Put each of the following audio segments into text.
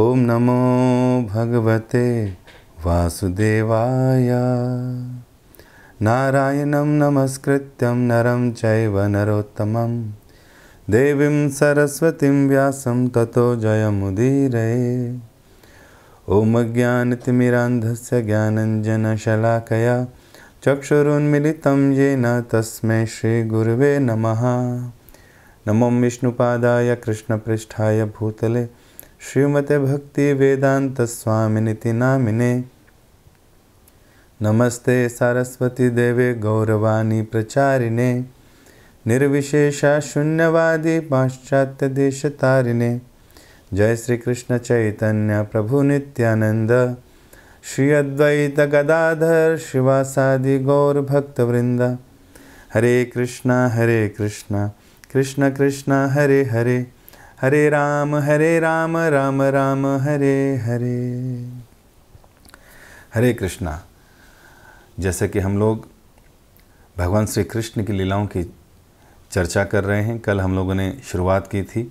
ओम नमो भगवते वासुदेवाय नारायणं नमस्कृत्यं नरं चैव नरोत्तमं देवीं सरस्वतीं व्यासं ततो जयमुदीरे ॐ ज्ञानतिमिरान्धस्य ज्ञानञ्जनशलाकया चक्षुरुन्मिलितं येन तस्मै श्रीगुरुवे नमः नमो विष्णुपादाय कृष्णपृष्ठाय भूतले श्रीमते भक्तिवेदान्तस्वामिनिति नामिने नमस्ते सरस्वतीदेवे गौरवाणी प्रचारिणे निर्विशेषाशून्यवादी पाश्चात्यदेशतारिणे जय श्रीकृष्णचैतन्य प्रभुनित्यानन्द श्री अद्वैत गदाधर शिवासादि गौर भक्तवृंद हरे कृष्णा हरे कृष्णा कृष्ण कृष्ण हरे हरे हरे राम हरे राम राम राम हरे हरे हरे कृष्णा जैसे कि हम लोग भगवान श्री कृष्ण की लीलाओं की चर्चा कर रहे हैं कल हम लोगों ने शुरुआत की थी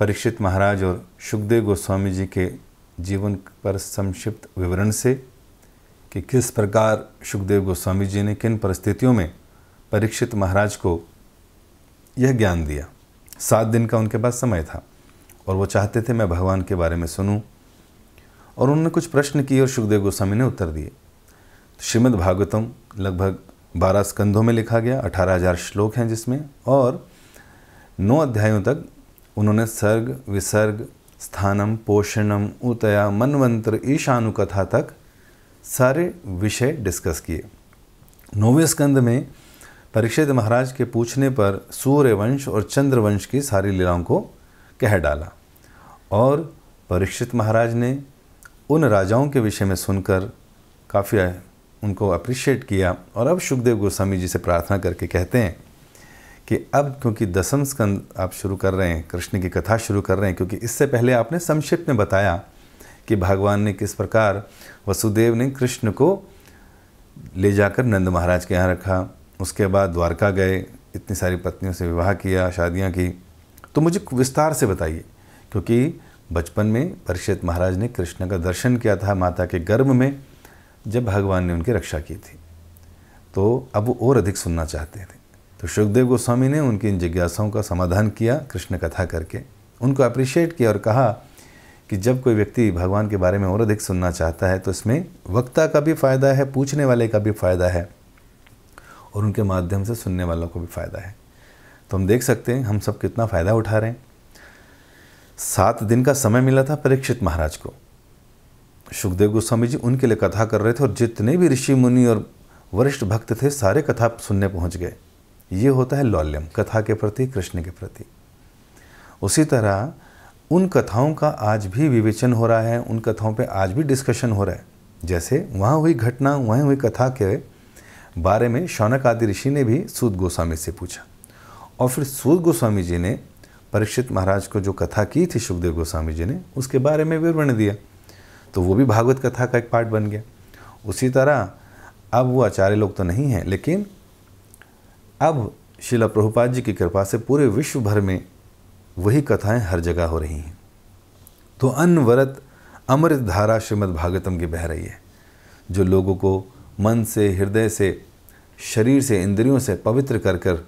परीक्षित महाराज और सुखदेव गोस्वामी जी के जीवन पर संक्षिप्त विवरण से कि किस प्रकार सुखदेव गोस्वामी जी ने किन परिस्थितियों में परीक्षित महाराज को यह ज्ञान दिया सात दिन का उनके पास समय था और वो चाहते थे मैं भगवान के बारे में सुनूं और उन्होंने कुछ प्रश्न किए और सुखदेव गोस्वामी ने उत्तर दिए श्रीमद् भागवतम लगभग बारह स्कंधों में लिखा गया अठारह हजार श्लोक हैं जिसमें और नौ अध्यायों तक उन्होंने सर्ग विसर्ग स्थानम पोषणम उतया मनवंत्र ईशानुकथा तक सारे विषय डिस्कस किए नौवें स्कंद में परीक्षित महाराज के पूछने पर सूर्यवंश और चंद्रवंश की सारी लीलाओं को कह डाला और परीक्षित महाराज ने उन राजाओं के विषय में सुनकर काफ़ी उनको अप्रिशिएट किया और अब सुखदेव गोस्वामी जी से प्रार्थना करके कहते हैं कि अब क्योंकि दसम स्कंद आप शुरू कर रहे हैं कृष्ण की कथा शुरू कर रहे हैं क्योंकि इससे पहले आपने संक्षिप्त में बताया कि भगवान ने किस प्रकार वसुदेव ने कृष्ण को ले जाकर नंद महाराज के यहाँ रखा उसके बाद द्वारका गए इतनी सारी पत्नियों से विवाह किया शादियाँ की तो मुझे विस्तार से बताइए क्योंकि बचपन में परिषद महाराज ने कृष्ण का दर्शन किया था माता के गर्भ में जब भगवान ने उनकी रक्षा की थी तो अब वो और अधिक सुनना चाहते थे तो सुखदेव गोस्वामी ने उनकी इन जिज्ञासाओं का समाधान किया कृष्ण कथा करके उनको अप्रिशिएट किया और कहा कि जब कोई व्यक्ति भगवान के बारे में और अधिक सुनना चाहता है तो इसमें वक्ता का भी फ़ायदा है पूछने वाले का भी फ़ायदा है और उनके माध्यम से सुनने वालों को भी फ़ायदा है तो हम देख सकते हैं हम सब कितना फ़ायदा उठा रहे हैं सात दिन का समय मिला था परीक्षित महाराज को सुखदेव गोस्वामी जी उनके लिए कथा कर रहे थे और जितने भी ऋषि मुनि और वरिष्ठ भक्त थे सारे कथा सुनने पहुंच गए ये होता है लौल्यम कथा के प्रति कृष्ण के प्रति उसी तरह उन कथाओं का आज भी विवेचन हो रहा है उन कथाओं पे आज भी डिस्कशन हो रहा है जैसे वहाँ हुई घटना वहीं हुई कथा के बारे में शौनक आदि ऋषि ने भी सूद गोस्वामी से पूछा और फिर सूद गोस्वामी जी ने परीक्षित महाराज को जो कथा की थी सुखदेव गोस्वामी जी ने उसके बारे में विवरण दिया तो वो भी भागवत कथा का एक पार्ट बन गया उसी तरह अब वो आचार्य लोग तो नहीं हैं लेकिन अब शिला प्रभुपाद जी की कृपा से पूरे विश्व भर में वही कथाएं हर जगह हो रही हैं तो अनवरत अमृत धारा श्रीमद् भागवतम की बह रही है जो लोगों को मन से हृदय से शरीर से इंद्रियों से पवित्र कर कर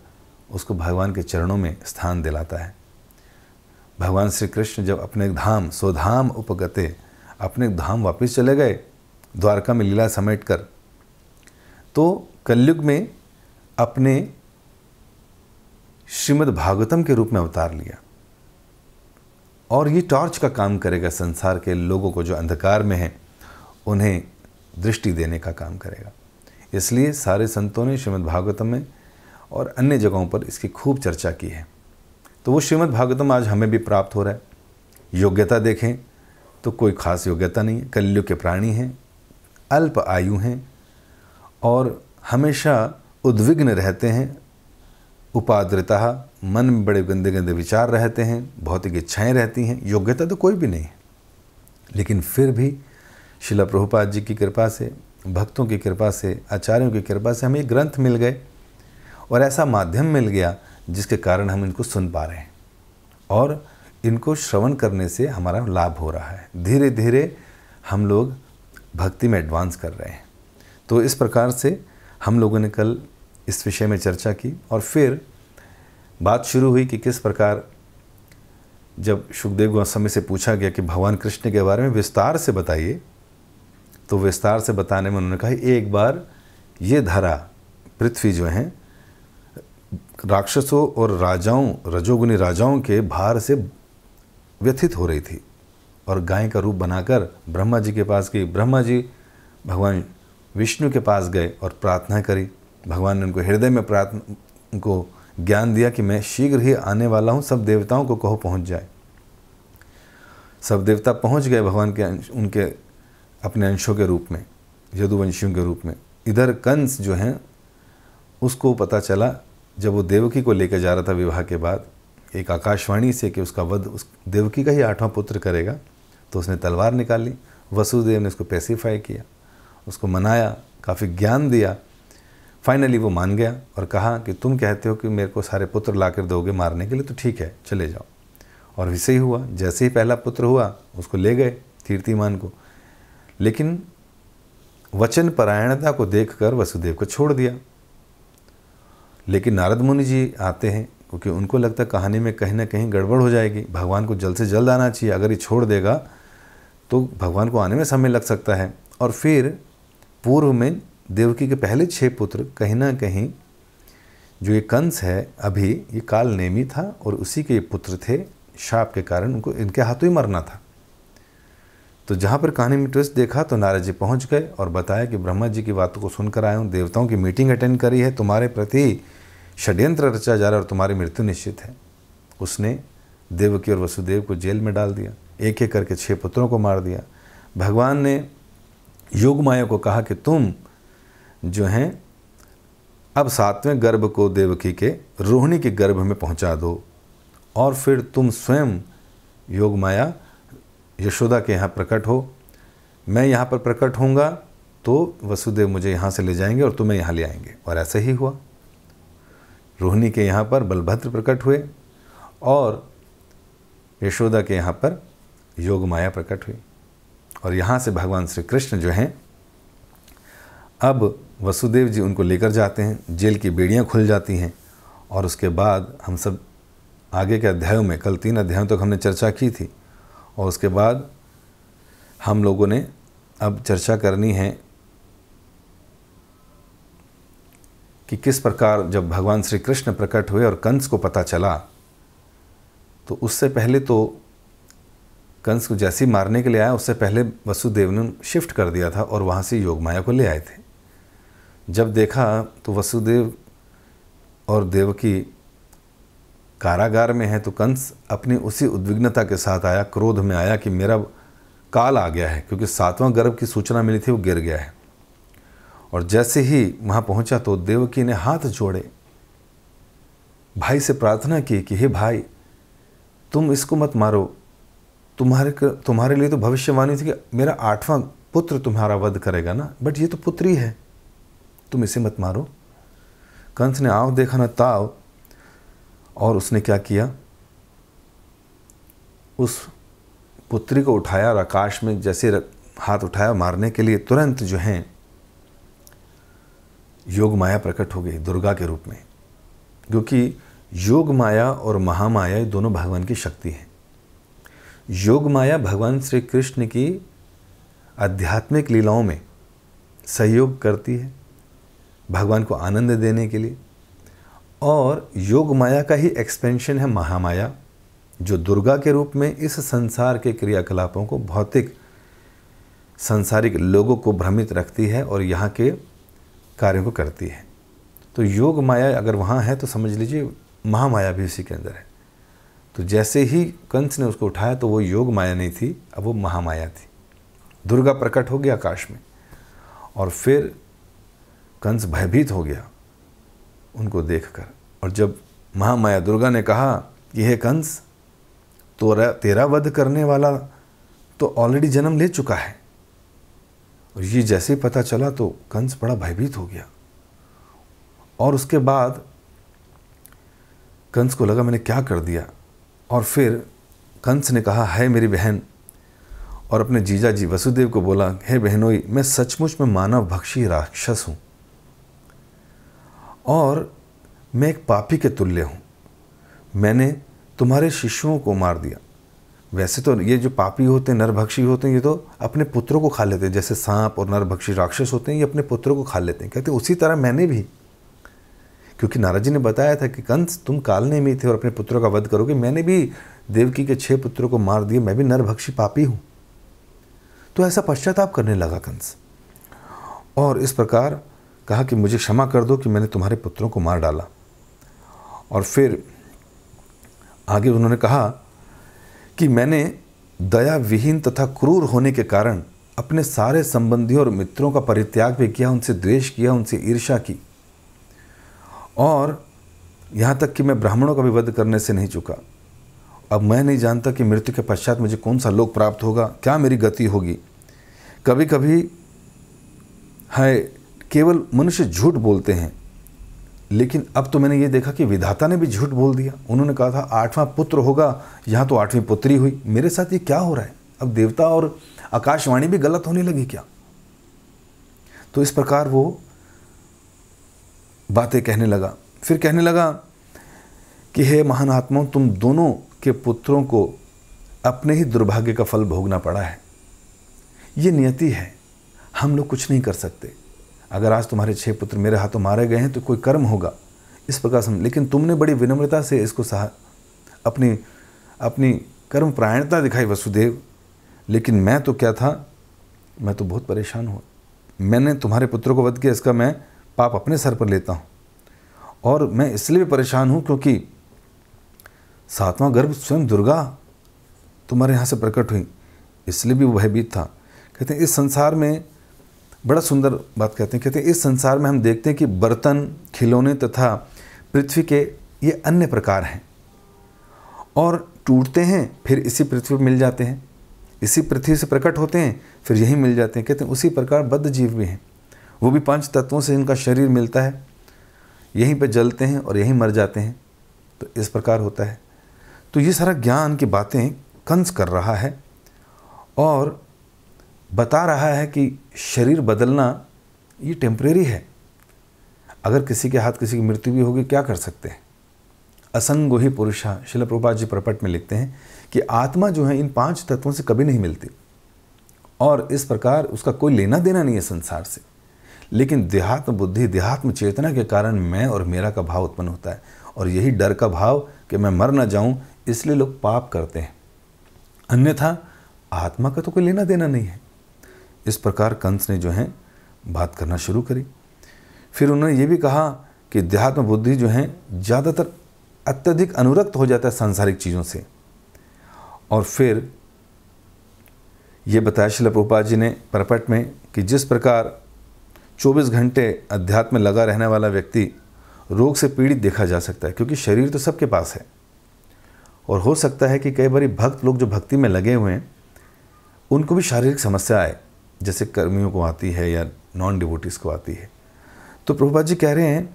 उसको भगवान के चरणों में स्थान दिलाता है भगवान श्री कृष्ण जब अपने धाम स्वधाम उपगते अपने धाम वापस चले गए द्वारका में लीला समेट कर तो कलयुग में अपने श्रीमद् भागवतम के रूप में अवतार लिया और ये टॉर्च का काम करेगा संसार के लोगों को जो अंधकार में हैं उन्हें दृष्टि देने का काम करेगा इसलिए सारे संतों ने श्रीमद् भागवतम में और अन्य जगहों पर इसकी खूब चर्चा की है तो वो श्रीमद् भागवतम आज हमें भी प्राप्त हो रहा है योग्यता देखें तो कोई खास योग्यता नहीं है कलयुग के प्राणी हैं अल्प आयु हैं और हमेशा उद्विग्न रहते हैं उपाद्रता मन में बड़े गंदे गंदे विचार रहते हैं भौतिक इच्छाएं रहती हैं योग्यता तो कोई भी नहीं है लेकिन फिर भी शिला प्रभुपाद जी की कृपा से भक्तों की कृपा से आचार्यों की कृपा से हमें ग्रंथ मिल गए और ऐसा माध्यम मिल गया जिसके कारण हम इनको सुन पा रहे हैं और इनको श्रवण करने से हमारा लाभ हो रहा है धीरे धीरे हम लोग भक्ति में एडवांस कर रहे हैं तो इस प्रकार से हम लोगों ने कल इस विषय में चर्चा की और फिर बात शुरू हुई कि किस प्रकार जब सुखदेव गोस्वामी से पूछा गया कि भगवान कृष्ण के बारे में विस्तार से बताइए तो विस्तार से बताने में उन्होंने कहा एक बार ये धारा पृथ्वी जो है राक्षसों और राजाओं रजोगुनी राजाओं के भार से व्यथित हो रही थी और गाय का रूप बनाकर ब्रह्मा जी के पास गई ब्रह्मा जी भगवान विष्णु के पास गए और प्रार्थना करी भगवान ने उनको हृदय में प्रार्थना उनको ज्ञान दिया कि मैं शीघ्र ही आने वाला हूँ सब देवताओं को कहो पहुँच जाए सब देवता पहुँच गए भगवान के उनके अपने अंशों के रूप में यदुवंशियों के रूप में इधर कंस जो हैं उसको पता चला जब वो देवकी को लेकर जा रहा था विवाह के बाद एक आकाशवाणी से कि उसका वध उस देवकी का ही आठवां पुत्र करेगा तो उसने तलवार निकाली वसुदेव ने उसको पेसिफाई किया उसको मनाया काफ़ी ज्ञान दिया फाइनली वो मान गया और कहा कि तुम कहते हो कि मेरे को सारे पुत्र ला कर दोगे मारने के लिए तो ठीक है चले जाओ और वैसे ही हुआ जैसे ही पहला पुत्र हुआ उसको ले गए कीर्तिमान को लेकिन वचन परायणता को देखकर वसुदेव को छोड़ दिया लेकिन नारद मुनि जी आते हैं क्योंकि उनको लगता है कहानी में कहीं ना कहीं गड़बड़ हो जाएगी भगवान को जल्द से जल्द आना चाहिए अगर ये छोड़ देगा तो भगवान को आने में समय लग सकता है और फिर पूर्व में देवकी के पहले छः पुत्र कहीं ना कहीं जो ये कंस है अभी ये काल नेमी था और उसी के ये पुत्र थे शाप के कारण उनको इनके हाथों ही मरना था तो जहाँ पर कहानी में ट्विस्ट देखा तो नारद जी पहुँच गए और बताया कि ब्रह्मा जी की बातों को सुनकर आए हूँ देवताओं की मीटिंग अटेंड करी है तुम्हारे प्रति षड्यंत्र रचा जा रहा है और तुम्हारी मृत्यु निश्चित है उसने देवकी और वसुदेव को जेल में डाल दिया एक एक करके छः पुत्रों को मार दिया भगवान ने योग माया को कहा कि तुम जो हैं अब सातवें गर्भ को देवकी के रोहिणी के गर्भ में पहुंचा दो और फिर तुम स्वयं योग माया यशोदा के यहाँ प्रकट हो मैं यहाँ पर प्रकट होऊंगा तो वसुदेव मुझे यहाँ से ले जाएंगे और तुम्हें यहाँ ले आएंगे और ऐसा ही हुआ रोहिणी के यहाँ पर बलभद्र प्रकट हुए और यशोदा के यहाँ पर योग माया प्रकट हुई और यहाँ से भगवान श्री कृष्ण जो हैं अब वसुदेव जी उनको लेकर जाते हैं जेल की बेड़ियाँ खुल जाती हैं और उसके बाद हम सब आगे के अध्यायों में कल तीन अध्यायों तक तो हमने चर्चा की थी और उसके बाद हम लोगों ने अब चर्चा करनी है कि किस प्रकार जब भगवान श्री कृष्ण प्रकट हुए और कंस को पता चला तो उससे पहले तो कंस को जैसे ही मारने के लिए आया उससे पहले वसुदेव ने शिफ्ट कर दिया था और वहाँ से योग माया को ले आए थे जब देखा तो वसुदेव और देवकी कारागार में है तो कंस अपनी उसी उद्विग्नता के साथ आया क्रोध में आया कि मेरा काल आ गया है क्योंकि सातवां गर्भ की सूचना मिली थी वो गिर गया है और जैसे ही वहाँ पहुँचा तो देवकी ने हाथ जोड़े भाई से प्रार्थना की कि हे भाई तुम इसको मत मारो तुम्हारे तुम्हारे लिए तो भविष्यवाणी थी कि मेरा आठवां पुत्र तुम्हारा वध करेगा ना बट ये तो पुत्री है तुम इसे मत मारो कंस ने आंख देखा न ताव और उसने क्या किया उस पुत्री को उठाया और आकाश में जैसे हाथ उठाया मारने के लिए तुरंत जो है योग माया प्रकट हो गई दुर्गा के रूप में क्योंकि योग माया और महामाया दोनों भगवान की शक्ति है योग माया भगवान श्री कृष्ण की आध्यात्मिक लीलाओं में सहयोग करती है भगवान को आनंद देने के लिए और योग माया का ही एक्सपेंशन है महामाया जो दुर्गा के रूप में इस संसार के क्रियाकलापों को भौतिक संसारिक लोगों को भ्रमित रखती है और यहाँ के कार्यों को करती है तो योग माया अगर वहाँ है तो समझ लीजिए महामाया भी उसी के अंदर है तो जैसे ही कंस ने उसको उठाया तो वो योग माया नहीं थी अब वो महामाया थी दुर्गा प्रकट हो गया आकाश में और फिर कंस भयभीत हो गया उनको देखकर और जब महामाया दुर्गा ने कहा कि हे कंस तो तेरा वध करने वाला तो ऑलरेडी जन्म ले चुका है और ये जैसे ही पता चला तो कंस बड़ा भयभीत हो गया और उसके बाद कंस को लगा मैंने क्या कर दिया और फिर कंस ने कहा है मेरी बहन और अपने जीजा जी वसुदेव को बोला हे बहनोई मैं सचमुच में मानव भक्षी राक्षस हूँ और मैं एक पापी के तुल्य हूँ मैंने तुम्हारे शिशुओं को मार दिया वैसे तो ये जो पापी होते हैं नरभक्षी होते हैं ये तो अपने पुत्रों को खा लेते हैं जैसे सांप और नरभक्षी राक्षस होते हैं ये अपने पुत्रों को खा लेते हैं कहते उसी तरह मैंने भी क्योंकि नाराज जी ने बताया था कि कंस तुम कालने में थे और अपने पुत्रों का वध करोगे मैंने भी देवकी के छह पुत्रों को मार दिए मैं भी नरभक्षी पापी हूँ तो ऐसा पश्चाताप करने लगा कंस और इस प्रकार कहा कि मुझे क्षमा कर दो कि मैंने तुम्हारे पुत्रों को मार डाला और फिर आगे उन्होंने कहा कि मैंने दया विहीन तथा क्रूर होने के कारण अपने सारे संबंधियों और मित्रों का परित्याग भी किया उनसे द्वेष किया उनसे ईर्षा की और यहाँ तक कि मैं ब्राह्मणों का भी वध करने से नहीं चुका अब मैं नहीं जानता कि मृत्यु के पश्चात मुझे कौन सा लोक प्राप्त होगा क्या मेरी गति होगी कभी कभी है केवल मनुष्य झूठ बोलते हैं लेकिन अब तो मैंने ये देखा कि विधाता ने भी झूठ बोल दिया उन्होंने कहा था आठवां पुत्र होगा यहाँ तो आठवीं पुत्री हुई मेरे साथ ये क्या हो रहा है अब देवता और आकाशवाणी भी गलत होने लगी क्या तो इस प्रकार वो बातें कहने लगा फिर कहने लगा कि हे महान आत्माओं तुम दोनों के पुत्रों को अपने ही दुर्भाग्य का फल भोगना पड़ा है ये नियति है हम लोग कुछ नहीं कर सकते अगर आज तुम्हारे छः पुत्र मेरे हाथों मारे गए हैं तो कोई कर्म होगा इस प्रकार समझ लेकिन तुमने बड़ी विनम्रता से इसको सहा अपनी अपनी कर्म प्रायणता दिखाई वसुदेव लेकिन मैं तो क्या था मैं तो बहुत परेशान हुआ मैंने तुम्हारे पुत्रों को वध किया इसका मैं पाप अपने सर पर लेता हूँ और मैं इसलिए भी परेशान हूँ क्योंकि सातवां गर्भ स्वयं दुर्गा तुम्हारे यहाँ से प्रकट हुई इसलिए भी वो भयभीत था कहते हैं इस संसार में बड़ा सुंदर बात कहते हैं कहते हैं इस संसार में हम देखते हैं कि बर्तन खिलौने तथा पृथ्वी के ये अन्य प्रकार हैं और टूटते हैं फिर इसी पृथ्वी मिल जाते हैं इसी पृथ्वी से प्रकट होते हैं फिर यही मिल जाते हैं कहते हैं उसी प्रकार बद्ध जीव भी हैं वो भी पांच तत्वों से इनका शरीर मिलता है यहीं पर जलते हैं और यहीं मर जाते हैं तो इस प्रकार होता है तो ये सारा ज्ञान की बातें कंस कर रहा है और बता रहा है कि शरीर बदलना ये टेम्परेरी है अगर किसी के हाथ किसी की मृत्यु भी होगी क्या कर सकते हैं असंगो ही पुरुषा शिल प्रभात जी प्रपट में लिखते हैं कि आत्मा जो है इन पांच तत्वों से कभी नहीं मिलती और इस प्रकार उसका कोई लेना देना नहीं है संसार से लेकिन देहात्म बुद्धि देहात्म चेतना के कारण मैं और मेरा का भाव उत्पन्न होता है और यही डर का भाव कि मैं मर ना जाऊं इसलिए लोग पाप करते हैं अन्यथा आत्मा का तो कोई लेना देना नहीं है इस प्रकार कंस ने जो है बात करना शुरू करी फिर उन्होंने ये भी कहा कि देहात्म बुद्धि जो है ज़्यादातर अत्यधिक अनुरक्त हो जाता है सांसारिक चीज़ों से और फिर ये बताया शिल प्रभुपा जी ने परपट में कि जिस प्रकार 24 घंटे अध्यात्म में लगा रहने वाला व्यक्ति रोग से पीड़ित देखा जा सकता है क्योंकि शरीर तो सबके पास है और हो सकता है कि कई बार भक्त लोग जो भक्ति में लगे हुए हैं उनको भी शारीरिक समस्या आए जैसे कर्मियों को आती है या नॉन डिवोटिस को आती है तो प्रभुपा जी कह रहे हैं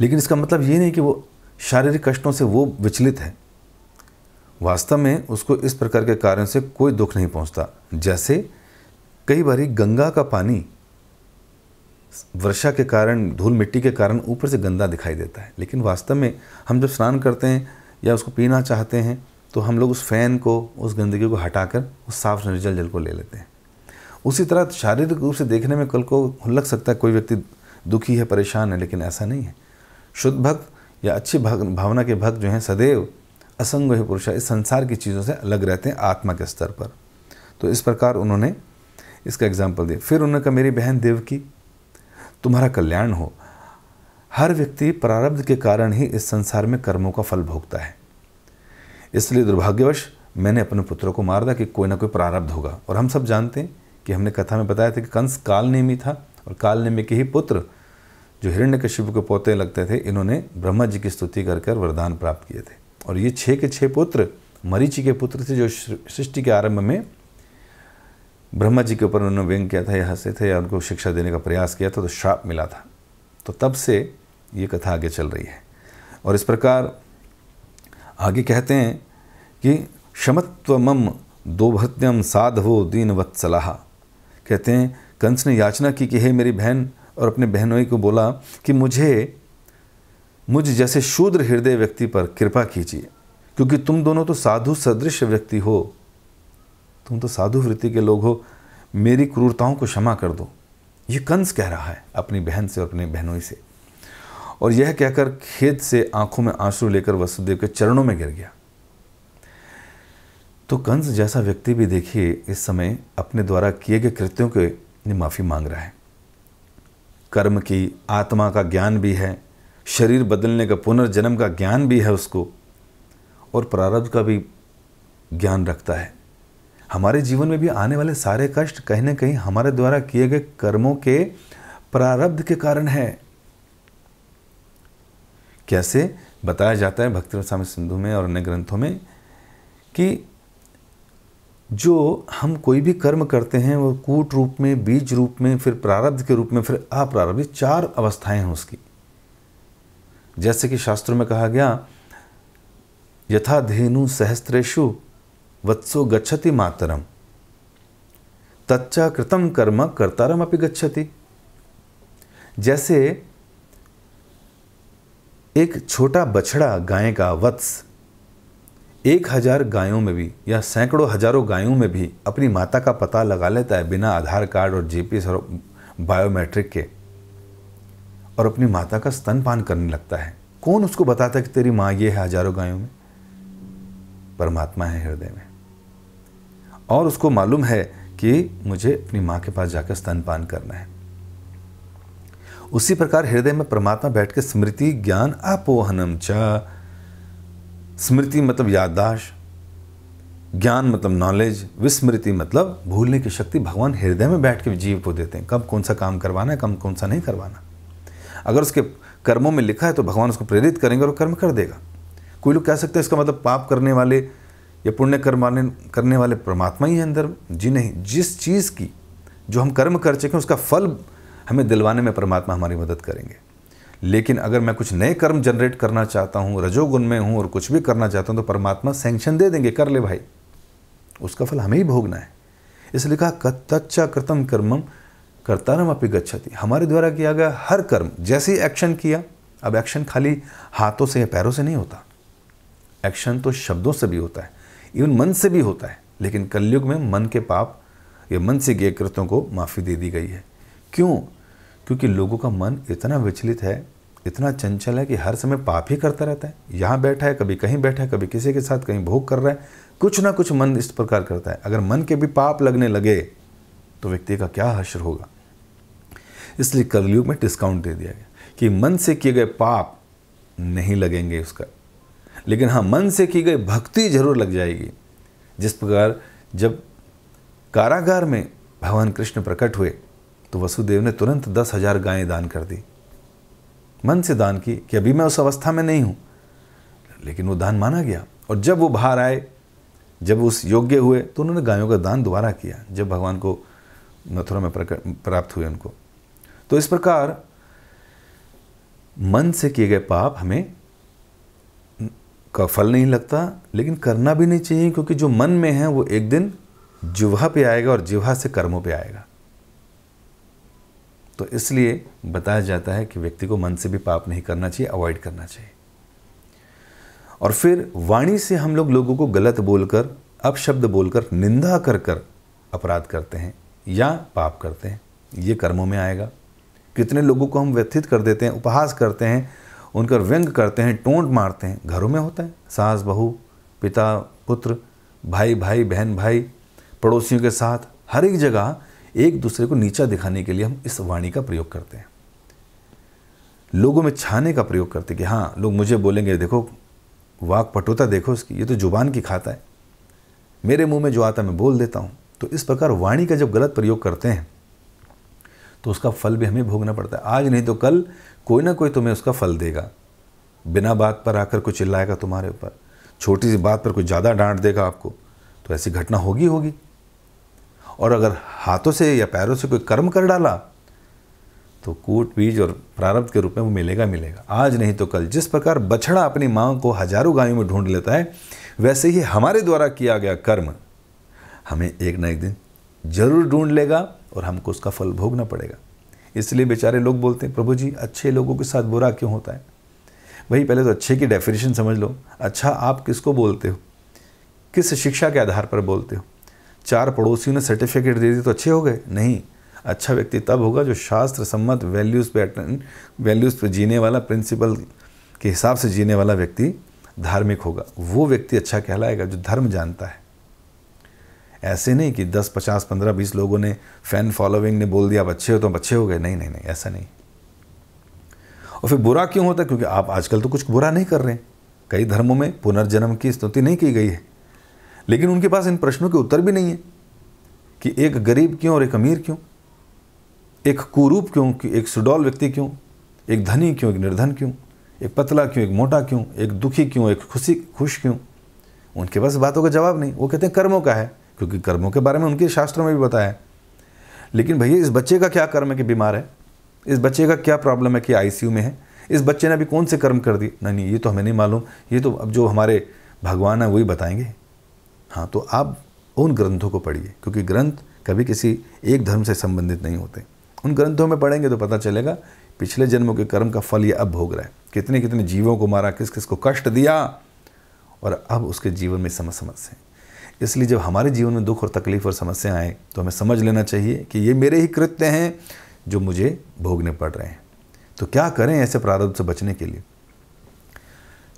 लेकिन इसका मतलब ये नहीं कि वो शारीरिक कष्टों से वो विचलित है वास्तव में उसको इस प्रकार के कार्यों से कोई दुख नहीं पहुंचता जैसे कई बार गंगा का पानी वर्षा के कारण धूल मिट्टी के कारण ऊपर से गंदा दिखाई देता है लेकिन वास्तव में हम जब स्नान करते हैं या उसको पीना चाहते हैं तो हम लोग उस फ़ैन को उस गंदगी को हटाकर उस साफ निर्जल जल को ले लेते हैं उसी तरह शारीरिक रूप से देखने में कल को लग सकता है कोई व्यक्ति दुखी है परेशान है लेकिन ऐसा नहीं है शुद्ध भक्त या अच्छी भावना के भक्त जो हैं सदैव असंग है पुरुष इस संसार की चीज़ों से अलग रहते हैं आत्मा के स्तर पर तो इस प्रकार उन्होंने इसका एग्जाम्पल दिया फिर उन्होंने कहा मेरी बहन देव की तुम्हारा कल्याण हो हर व्यक्ति प्रारब्ध के कारण ही इस संसार में कर्मों का फल भोगता है इसलिए दुर्भाग्यवश मैंने अपने पुत्रों को मार दिया कि कोई ना कोई प्रारब्ध होगा और हम सब जानते हैं कि हमने कथा में बताया था कि कंस कालनेमी था और कालनेमी के ही पुत्र जो कश्यप के पोते लगते थे इन्होंने ब्रह्मा जी की स्तुति कर कर वरदान प्राप्त किए थे और ये छः के छः पुत्र मरीची के पुत्र थे जो सृष्टि के आरंभ में ब्रह्मा जी के ऊपर उन्होंने व्यंग किया था या हंसे थे या उनको शिक्षा देने का प्रयास किया था तो श्राप मिला था तो तब से ये कथा आगे चल रही है और इस प्रकार आगे कहते हैं कि क्षमत्वम मम दोभत्यम साधवो दीन वत्सलाहा कहते हैं कंस ने याचना की कि हे मेरी बहन और अपने बहनोई को बोला कि मुझे मुझ जैसे शूद्र हृदय व्यक्ति पर कृपा कीजिए क्योंकि तुम दोनों तो साधु सदृश व्यक्ति हो तुम तो साधु वृत्ति के लोग हो मेरी क्रूरताओं को क्षमा कर दो ये कंस कह रहा है अपनी बहन से और अपनी बहनोई से और यह कहकर खेत से आंखों में आंसू लेकर वसुदेव के चरणों में गिर गया तो कंस जैसा व्यक्ति भी देखिए इस समय अपने द्वारा किए गए कृत्यों के लिए माफ़ी मांग रहा है कर्म की आत्मा का ज्ञान भी है शरीर बदलने का पुनर्जन्म का ज्ञान भी है उसको और प्रारब्ध का भी ज्ञान रखता है हमारे जीवन में भी आने वाले सारे कष्ट कहीं ना कहीं हमारे द्वारा किए गए कर्मों के प्रारब्ध के कारण है कैसे बताया जाता है भक्ति स्वामी सिंधु में और अन्य ग्रंथों में कि जो हम कोई भी कर्म करते हैं वो कूट रूप में बीज रूप में फिर प्रारब्ध के रूप में फिर अप्रारब्ध चार अवस्थाएं हैं उसकी जैसे कि शास्त्रों में कहा गया यथा धेनु सहस्त्रेशु वत्सो गच्छति मातरम तच्चा कृतम कर्म कर्तारम अपि गच्छति जैसे एक छोटा बछड़ा गाय का वत्स एक हज़ार गायों में भी या सैकड़ों हज़ारों गायों में भी अपनी माता का पता लगा लेता है बिना आधार कार्ड और जीपीएस और बायोमेट्रिक के और अपनी माता का स्तनपान करने लगता है कौन उसको बताता है कि तेरी माँ ये है हज़ारों गायों में परमात्मा है हृदय में और उसको मालूम है कि मुझे अपनी माँ के पास जाकर स्तनपान करना है उसी प्रकार हृदय में परमात्मा बैठ के स्मृति ज्ञान अपोहनम चा स्मृति मतलब याददाश्त ज्ञान मतलब नॉलेज विस्मृति मतलब भूलने की शक्ति भगवान हृदय में बैठ के जीव को देते हैं कब कौन सा काम करवाना है कब कौन सा नहीं करवाना अगर उसके कर्मों में लिखा है तो भगवान उसको प्रेरित करेंगे और कर्म कर देगा कोई लोग कह सकते हैं इसका मतलब पाप करने वाले या पुण्य कर्माने करने वाले परमात्मा ही है अंदर जी नहीं जिस चीज़ की जो हम कर्म कर चुके हैं उसका फल हमें दिलवाने में परमात्मा हमारी मदद करेंगे लेकिन अगर मैं कुछ नए कर्म जनरेट करना चाहता हूँ रजोगुण में हूँ और कुछ भी करना चाहता हूँ तो परमात्मा सेंक्शन दे देंगे कर ले भाई उसका फल हमें ही भोगना है इसलिए कहा कत्तच्चा कृतम कर्मम न अपनी गच्छति हमारे द्वारा किया गया हर कर्म जैसे ही एक्शन किया अब एक्शन खाली हाथों से या पैरों से नहीं होता एक्शन तो शब्दों से भी होता है इवन मन से भी होता है लेकिन कलयुग में मन के पाप या मन से गए कृतों को माफ़ी दे दी गई है क्यों क्योंकि लोगों का मन इतना विचलित है इतना चंचल है कि हर समय पाप ही करता रहता है यहाँ बैठा है कभी कहीं बैठा है कभी किसी के साथ कहीं भोग कर रहा है कुछ ना कुछ मन इस प्रकार करता है अगर मन के भी पाप लगने लगे तो व्यक्ति का क्या हश्र होगा इसलिए कलयुग में डिस्काउंट दे दिया गया कि मन से किए गए पाप नहीं लगेंगे उसका लेकिन हाँ मन से की गई भक्ति जरूर लग जाएगी जिस प्रकार जब कारागार में भगवान कृष्ण प्रकट हुए तो वसुदेव ने तुरंत दस हजार गायें दान कर दी मन से दान की कि अभी मैं उस अवस्था में नहीं हूँ लेकिन वो दान माना गया और जब वो बाहर आए जब उस योग्य हुए तो उन्होंने गायों का दान दोबारा किया जब भगवान को मथुरा में प्राप्त हुए उनको तो इस प्रकार मन से किए गए पाप हमें का फल नहीं लगता लेकिन करना भी नहीं चाहिए क्योंकि जो मन में है वो एक दिन जुहा पे आएगा और जिहा से कर्मों पे आएगा तो इसलिए बताया जाता है कि व्यक्ति को मन से भी पाप नहीं करना चाहिए अवॉइड करना चाहिए और फिर वाणी से हम लोग लोगों को गलत बोलकर अपशब्द बोलकर निंदा कर कर अपराध करते हैं या पाप करते हैं ये कर्मों में आएगा कितने लोगों को हम व्यथित कर देते हैं उपहास करते हैं उनका व्यंग करते हैं टोंट मारते हैं घरों में होता है सास बहू पिता पुत्र भाई भाई बहन भाई पड़ोसियों के साथ हर एक जगह एक दूसरे को नीचा दिखाने के लिए हम इस वाणी का प्रयोग करते हैं लोगों में छाने का प्रयोग करते हैं कि हाँ लोग मुझे बोलेंगे देखो वाक पटोता देखो इसकी ये तो जुबान की खाता है मेरे मुंह में जो आता है मैं बोल देता हूँ तो इस प्रकार वाणी का जब गलत प्रयोग करते हैं तो उसका फल भी हमें भोगना पड़ता है आज नहीं तो कल कोई ना कोई तुम्हें उसका फल देगा बिना बात पर आकर कोई चिल्लाएगा तुम्हारे ऊपर छोटी सी बात पर कोई ज़्यादा डांट देगा आपको तो ऐसी घटना होगी होगी और अगर हाथों से या पैरों से कोई कर्म कर डाला तो कूट बीज और प्रारब्ध के रूप में वो मिलेगा मिलेगा आज नहीं तो कल जिस प्रकार बछड़ा अपनी माँ को हजारों गायों में ढूंढ लेता है वैसे ही हमारे द्वारा किया गया कर्म हमें एक ना एक दिन जरूर ढूंढ लेगा और हमको उसका फल भोगना पड़ेगा इसलिए बेचारे लोग बोलते हैं प्रभु जी अच्छे लोगों के साथ बुरा क्यों होता है भाई पहले तो अच्छे की डेफिनेशन समझ लो अच्छा आप किसको बोलते हो किस शिक्षा के आधार पर बोलते हो चार पड़ोसियों ने सर्टिफिकेट दे दी तो अच्छे हो गए नहीं अच्छा व्यक्ति तब होगा जो शास्त्र सम्मत वैल्यूज़ पे वैल्यूज़ पे जीने वाला प्रिंसिपल के हिसाब से जीने वाला व्यक्ति धार्मिक होगा वो व्यक्ति अच्छा कहलाएगा जो धर्म जानता है ऐसे नहीं कि 10, 50, 15, 20 लोगों ने फैन फॉलोइंग ने बोल दिया आप अच्छे हो तो आप अच्छे हो गए नहीं नहीं नहीं ऐसा नहीं और फिर बुरा क्यों होता है क्योंकि आप आजकल तो कुछ बुरा नहीं कर रहे हैं कई धर्मों में पुनर्जन्म की स्तुति नहीं की गई है लेकिन उनके पास इन प्रश्नों के उत्तर भी नहीं है कि एक गरीब क्यों और एक अमीर क्यों एक कुरूप क्यों एक सुडौल व्यक्ति क्यों एक धनी क्यों एक निर्धन क्यों एक पतला क्यों एक मोटा क्यों एक दुखी क्यों एक खुशी खुश क्यों उनके पास बातों का जवाब नहीं वो कहते हैं कर्मों का है क्योंकि कर्मों के बारे में उनके शास्त्रों में भी बताया है लेकिन भैया इस बच्चे का क्या कर्म है कि बीमार है इस बच्चे का क्या प्रॉब्लम है कि आईसीयू में है इस बच्चे ने अभी कौन से कर्म कर दिए नहीं नहीं ये तो हमें नहीं मालूम ये तो अब जो हमारे भगवान है वही बताएंगे हाँ तो आप उन ग्रंथों को पढ़िए क्योंकि ग्रंथ कभी किसी एक धर्म से संबंधित नहीं होते उन ग्रंथों में पढ़ेंगे तो पता चलेगा पिछले जन्मों के कर्म का फल ये अब भोग रहा है कितने कितने जीवों को मारा किस किस को कष्ट दिया और अब उसके जीवन में समझ समस्या इसलिए जब हमारे जीवन में दुख और तकलीफ और समस्या आए तो हमें समझ लेना चाहिए कि ये मेरे ही कृत्य हैं जो मुझे भोगने पड़ रहे हैं तो क्या करें ऐसे प्रारब्ध से बचने के लिए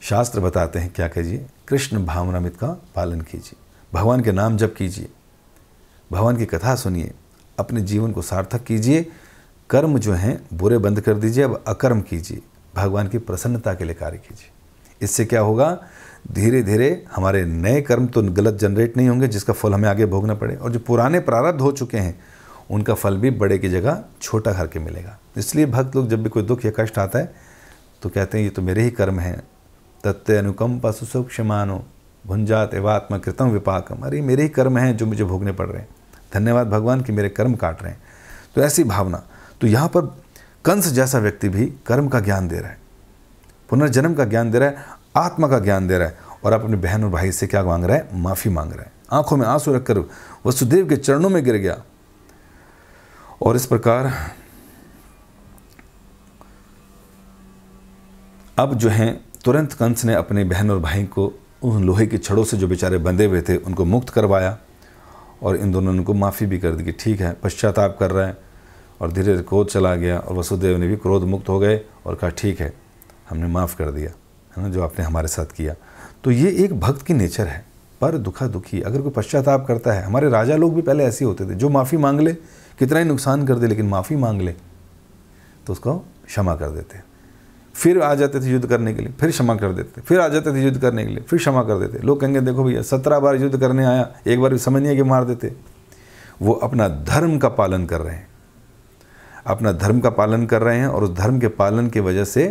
शास्त्र बताते हैं क्या कहिए कृष्ण भावनामित का पालन कीजिए भगवान के नाम जप कीजिए भगवान की कथा सुनिए अपने जीवन को सार्थक कीजिए कर्म जो हैं बुरे बंद कर दीजिए अब अकर्म कीजिए भगवान की प्रसन्नता के लिए कार्य कीजिए इससे क्या होगा धीरे धीरे हमारे नए कर्म तो गलत जनरेट नहीं होंगे जिसका फल हमें आगे भोगना पड़े और जो पुराने प्रारब्ध हो चुके हैं उनका फल भी बड़े की जगह छोटा करके मिलेगा इसलिए भक्त लोग जब भी कोई दुख या कष्ट आता है तो कहते हैं ये तो मेरे ही कर्म हैं तत्व अनुकम पशु सूक्ष्मानो भुंजात एवात्म कृतम विपाकम अरे मेरे ही कर्म हैं जो मुझे भोगने पड़ रहे हैं धन्यवाद भगवान कि मेरे कर्म काट रहे हैं तो ऐसी भावना तो यहाँ पर कंस जैसा व्यक्ति भी कर्म का ज्ञान दे रहा है पुनर्जन्म का ज्ञान दे रहा है आत्मा का ज्ञान दे रहा है और अपने बहन और भाई से क्या मांग रहा है माफ़ी मांग रहा है आंखों में आंसू रखकर वसुदेव के चरणों में गिर गया और इस प्रकार अब जो है तुरंत कंस ने अपने बहन और भाई को उन लोहे के छड़ों से जो बेचारे बंधे हुए थे उनको मुक्त करवाया और इन दोनों ने उनको माफ़ी भी कर दी कि ठीक है पश्चाताप कर रहे हैं और धीरे धीरे क्रोध चला गया और वसुदेव ने भी क्रोध मुक्त हो गए और कहा ठीक है हमने माफ़ कर दिया है ना जो आपने हमारे साथ किया तो ये एक भक्त की नेचर है पर दुखा दुखी अगर कोई पश्चाताप करता है हमारे राजा लोग भी पहले ऐसे होते थे जो माफ़ी मांग ले कितना ही नुकसान कर दे लेकिन माफ़ी मांग ले तो उसको क्षमा कर देते हैं फिर आ जाते थे युद्ध करने के लिए फिर क्षमा कर देते फिर आ जाते थे युद्ध करने के लिए फिर क्षमा कर देते लोग कहेंगे देखो भैया सत्रह बार युद्ध करने आया एक बार भी समझ नहीं कि मार देते वो अपना धर्म का पालन कर रहे हैं अपना धर्म का पालन कर रहे हैं और उस धर्म के पालन की वजह से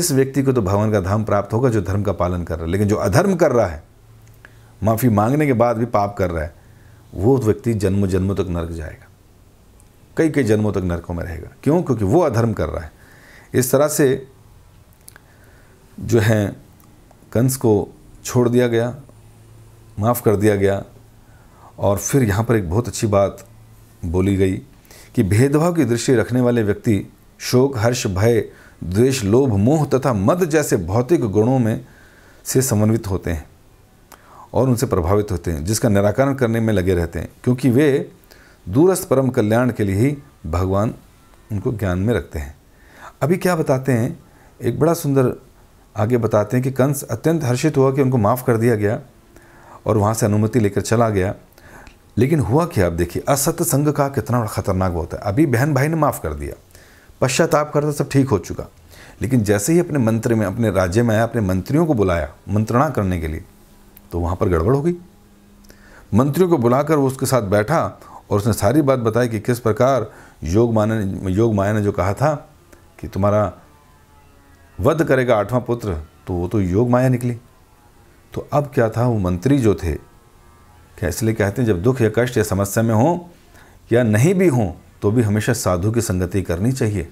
इस व्यक्ति को तो भगवान का धाम प्राप्त होगा जो धर्म का पालन कर रहा है लेकिन जो अधर्म कर रहा है माफ़ी मांगने के बाद भी पाप कर रहा है वो व्यक्ति जन्म जन्मों तक नरक जाएगा कई कई जन्मों तक नरकों में रहेगा क्यों क्योंकि वो अधर्म कर रहा है इस तरह से जो हैं कंस को छोड़ दिया गया माफ़ कर दिया गया और फिर यहाँ पर एक बहुत अच्छी बात बोली गई कि भेदभाव की दृष्टि रखने वाले व्यक्ति शोक हर्ष भय द्वेष लोभ मोह तथा मद जैसे भौतिक गुणों में से समन्वित होते हैं और उनसे प्रभावित होते हैं जिसका निराकरण करने में लगे रहते हैं क्योंकि वे दूरस्थ परम कल्याण के लिए ही भगवान उनको ज्ञान में रखते हैं अभी क्या बताते हैं एक बड़ा सुंदर आगे बताते हैं कि कंस अत्यंत हर्षित हुआ कि उनको माफ़ कर दिया गया और वहाँ से अनुमति लेकर चला गया लेकिन हुआ क्या आप देखिए असत्य संघ का कितना बड़ा खतरनाक होता है अभी बहन भाई ने माफ़ कर दिया पश्चाताप करता सब ठीक हो चुका लेकिन जैसे ही अपने मंत्र में अपने राज्य में आया अपने मंत्रियों को बुलाया मंत्रणा करने के लिए तो वहाँ पर गड़बड़ हो गई मंत्रियों को बुलाकर वो उसके साथ बैठा और उसने सारी बात बताई कि किस प्रकार योग माने योग माया ने जो कहा था कि तुम्हारा वध करेगा आठवां पुत्र तो वो तो योग माया निकली तो अब क्या था वो मंत्री जो थे क्या इसलिए कहते हैं जब दुख या कष्ट या समस्या में हों या नहीं भी हों तो भी हमेशा साधु की संगति करनी चाहिए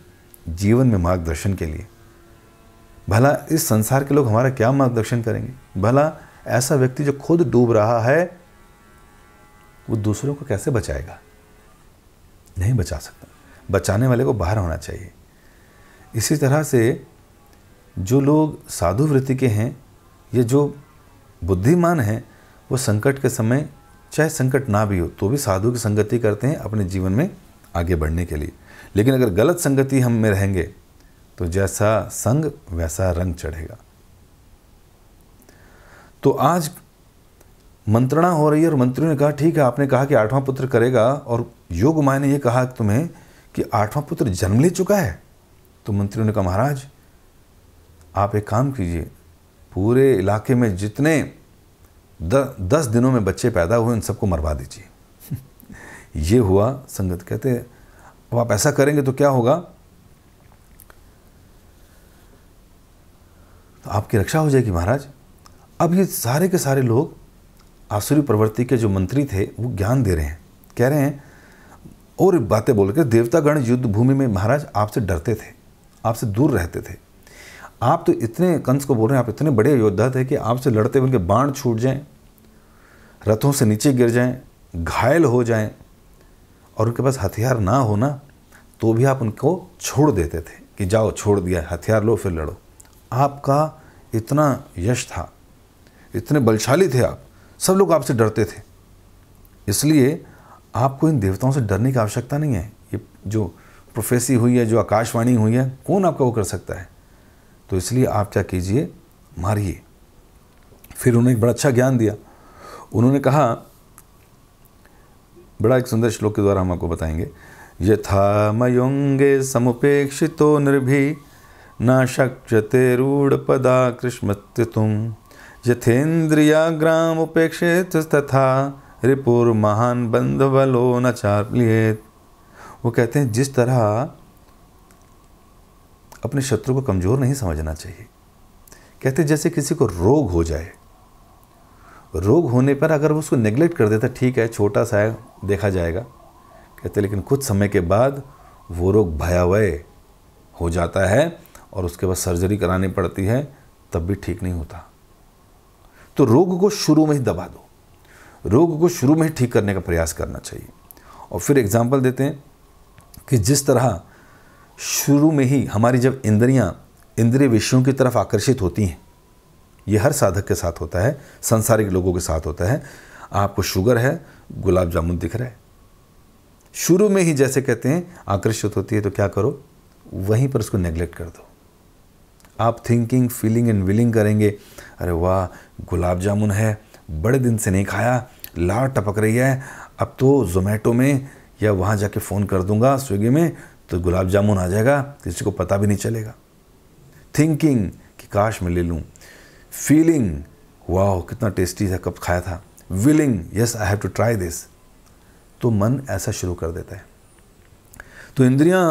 जीवन में मार्गदर्शन के लिए भला इस संसार के लोग हमारा क्या मार्गदर्शन करेंगे भला ऐसा व्यक्ति जो खुद डूब रहा है वो दूसरों को कैसे बचाएगा नहीं बचा सकता बचाने वाले को बाहर होना चाहिए इसी तरह से जो लोग साधु वृत्ति के हैं या जो बुद्धिमान हैं वो संकट के समय चाहे संकट ना भी हो तो भी साधु की संगति करते हैं अपने जीवन में आगे बढ़ने के लिए लेकिन अगर गलत संगति हम में रहेंगे तो जैसा संग वैसा रंग चढ़ेगा तो आज मंत्रणा हो रही है और मंत्रियों ने कहा ठीक है आपने कहा कि आठवां पुत्र करेगा और योग माँ ने यह कहा तुम्हें कि आठवां पुत्र जन्म ले चुका है तो मंत्रियों ने कहा महाराज आप एक काम कीजिए पूरे इलाके में जितने द, दस दिनों में बच्चे पैदा हुए उन सबको मरवा दीजिए ये हुआ संगत कहते अब आप ऐसा करेंगे तो क्या होगा तो आपकी रक्षा हो जाएगी महाराज अब ये सारे के सारे लोग आसुरी प्रवृत्ति के जो मंत्री थे वो ज्ञान दे रहे हैं कह रहे हैं और बातें बोल के देवतागण युद्ध भूमि में महाराज आपसे डरते थे आपसे दूर रहते थे आप तो इतने कंस को बोल रहे हैं आप इतने बड़े योद्धा थे कि आपसे लड़ते हुए उनके बाण छूट जाएं रथों से नीचे गिर जाएं घायल हो जाएं और उनके पास हथियार ना होना तो भी आप उनको छोड़ देते थे कि जाओ छोड़ दिया हथियार लो फिर लड़ो आपका इतना यश था इतने बलशाली थे आप सब लोग आपसे डरते थे इसलिए आपको इन देवताओं से डरने की आवश्यकता नहीं है ये जो प्रोफेसी हुई है जो आकाशवाणी हुई है कौन आपका वो कर सकता है तो इसलिए आप क्या कीजिए मारिए फिर उन्होंने एक बड़ा अच्छा ज्ञान दिया उन्होंने कहा बड़ा एक सुंदर श्लोक के द्वारा हम आपको बताएंगे यथा मयोंगे समुपेक्षितो निर्भी न शक्यते तुम यथेन्द्रिया ग्राम उपेक्षित तथा रिपुर महान बंधवलो न लिये वो कहते हैं जिस तरह अपने शत्रु को कमज़ोर नहीं समझना चाहिए कहते जैसे किसी को रोग हो जाए रोग होने पर अगर वो उसको नेग्लेक्ट कर देता ठीक है छोटा सा है देखा जाएगा कहते लेकिन कुछ समय के बाद वो रोग भयावह हो जाता है और उसके बाद सर्जरी करानी पड़ती है तब भी ठीक नहीं होता तो रोग को शुरू में ही दबा दो रोग को शुरू में ही ठीक करने का प्रयास करना चाहिए और फिर एग्जाम्पल देते हैं कि जिस तरह शुरू में ही हमारी जब इंद्रियाँ इंद्रिय विषयों की तरफ आकर्षित होती हैं ये हर साधक के साथ होता है संसारिक लोगों के साथ होता है आपको शुगर है गुलाब जामुन दिख रहा है शुरू में ही जैसे कहते हैं आकर्षित होती है तो क्या करो वहीं पर उसको नेग्लेक्ट कर दो आप थिंकिंग फीलिंग एंड विलिंग करेंगे अरे वाह गुलाब जामुन है बड़े दिन से नहीं खाया लार टपक रही है अब तो जोमेटो में या वहाँ जाके फ़ोन कर दूंगा स्विगी में तो गुलाब जामुन आ जाएगा किसी को पता भी नहीं चलेगा थिंकिंग कि काश मैं ले लूँ फीलिंग वाह कितना टेस्टी था कब खाया था willing yes I have to try this तो मन ऐसा शुरू कर देता है तो इंद्रियां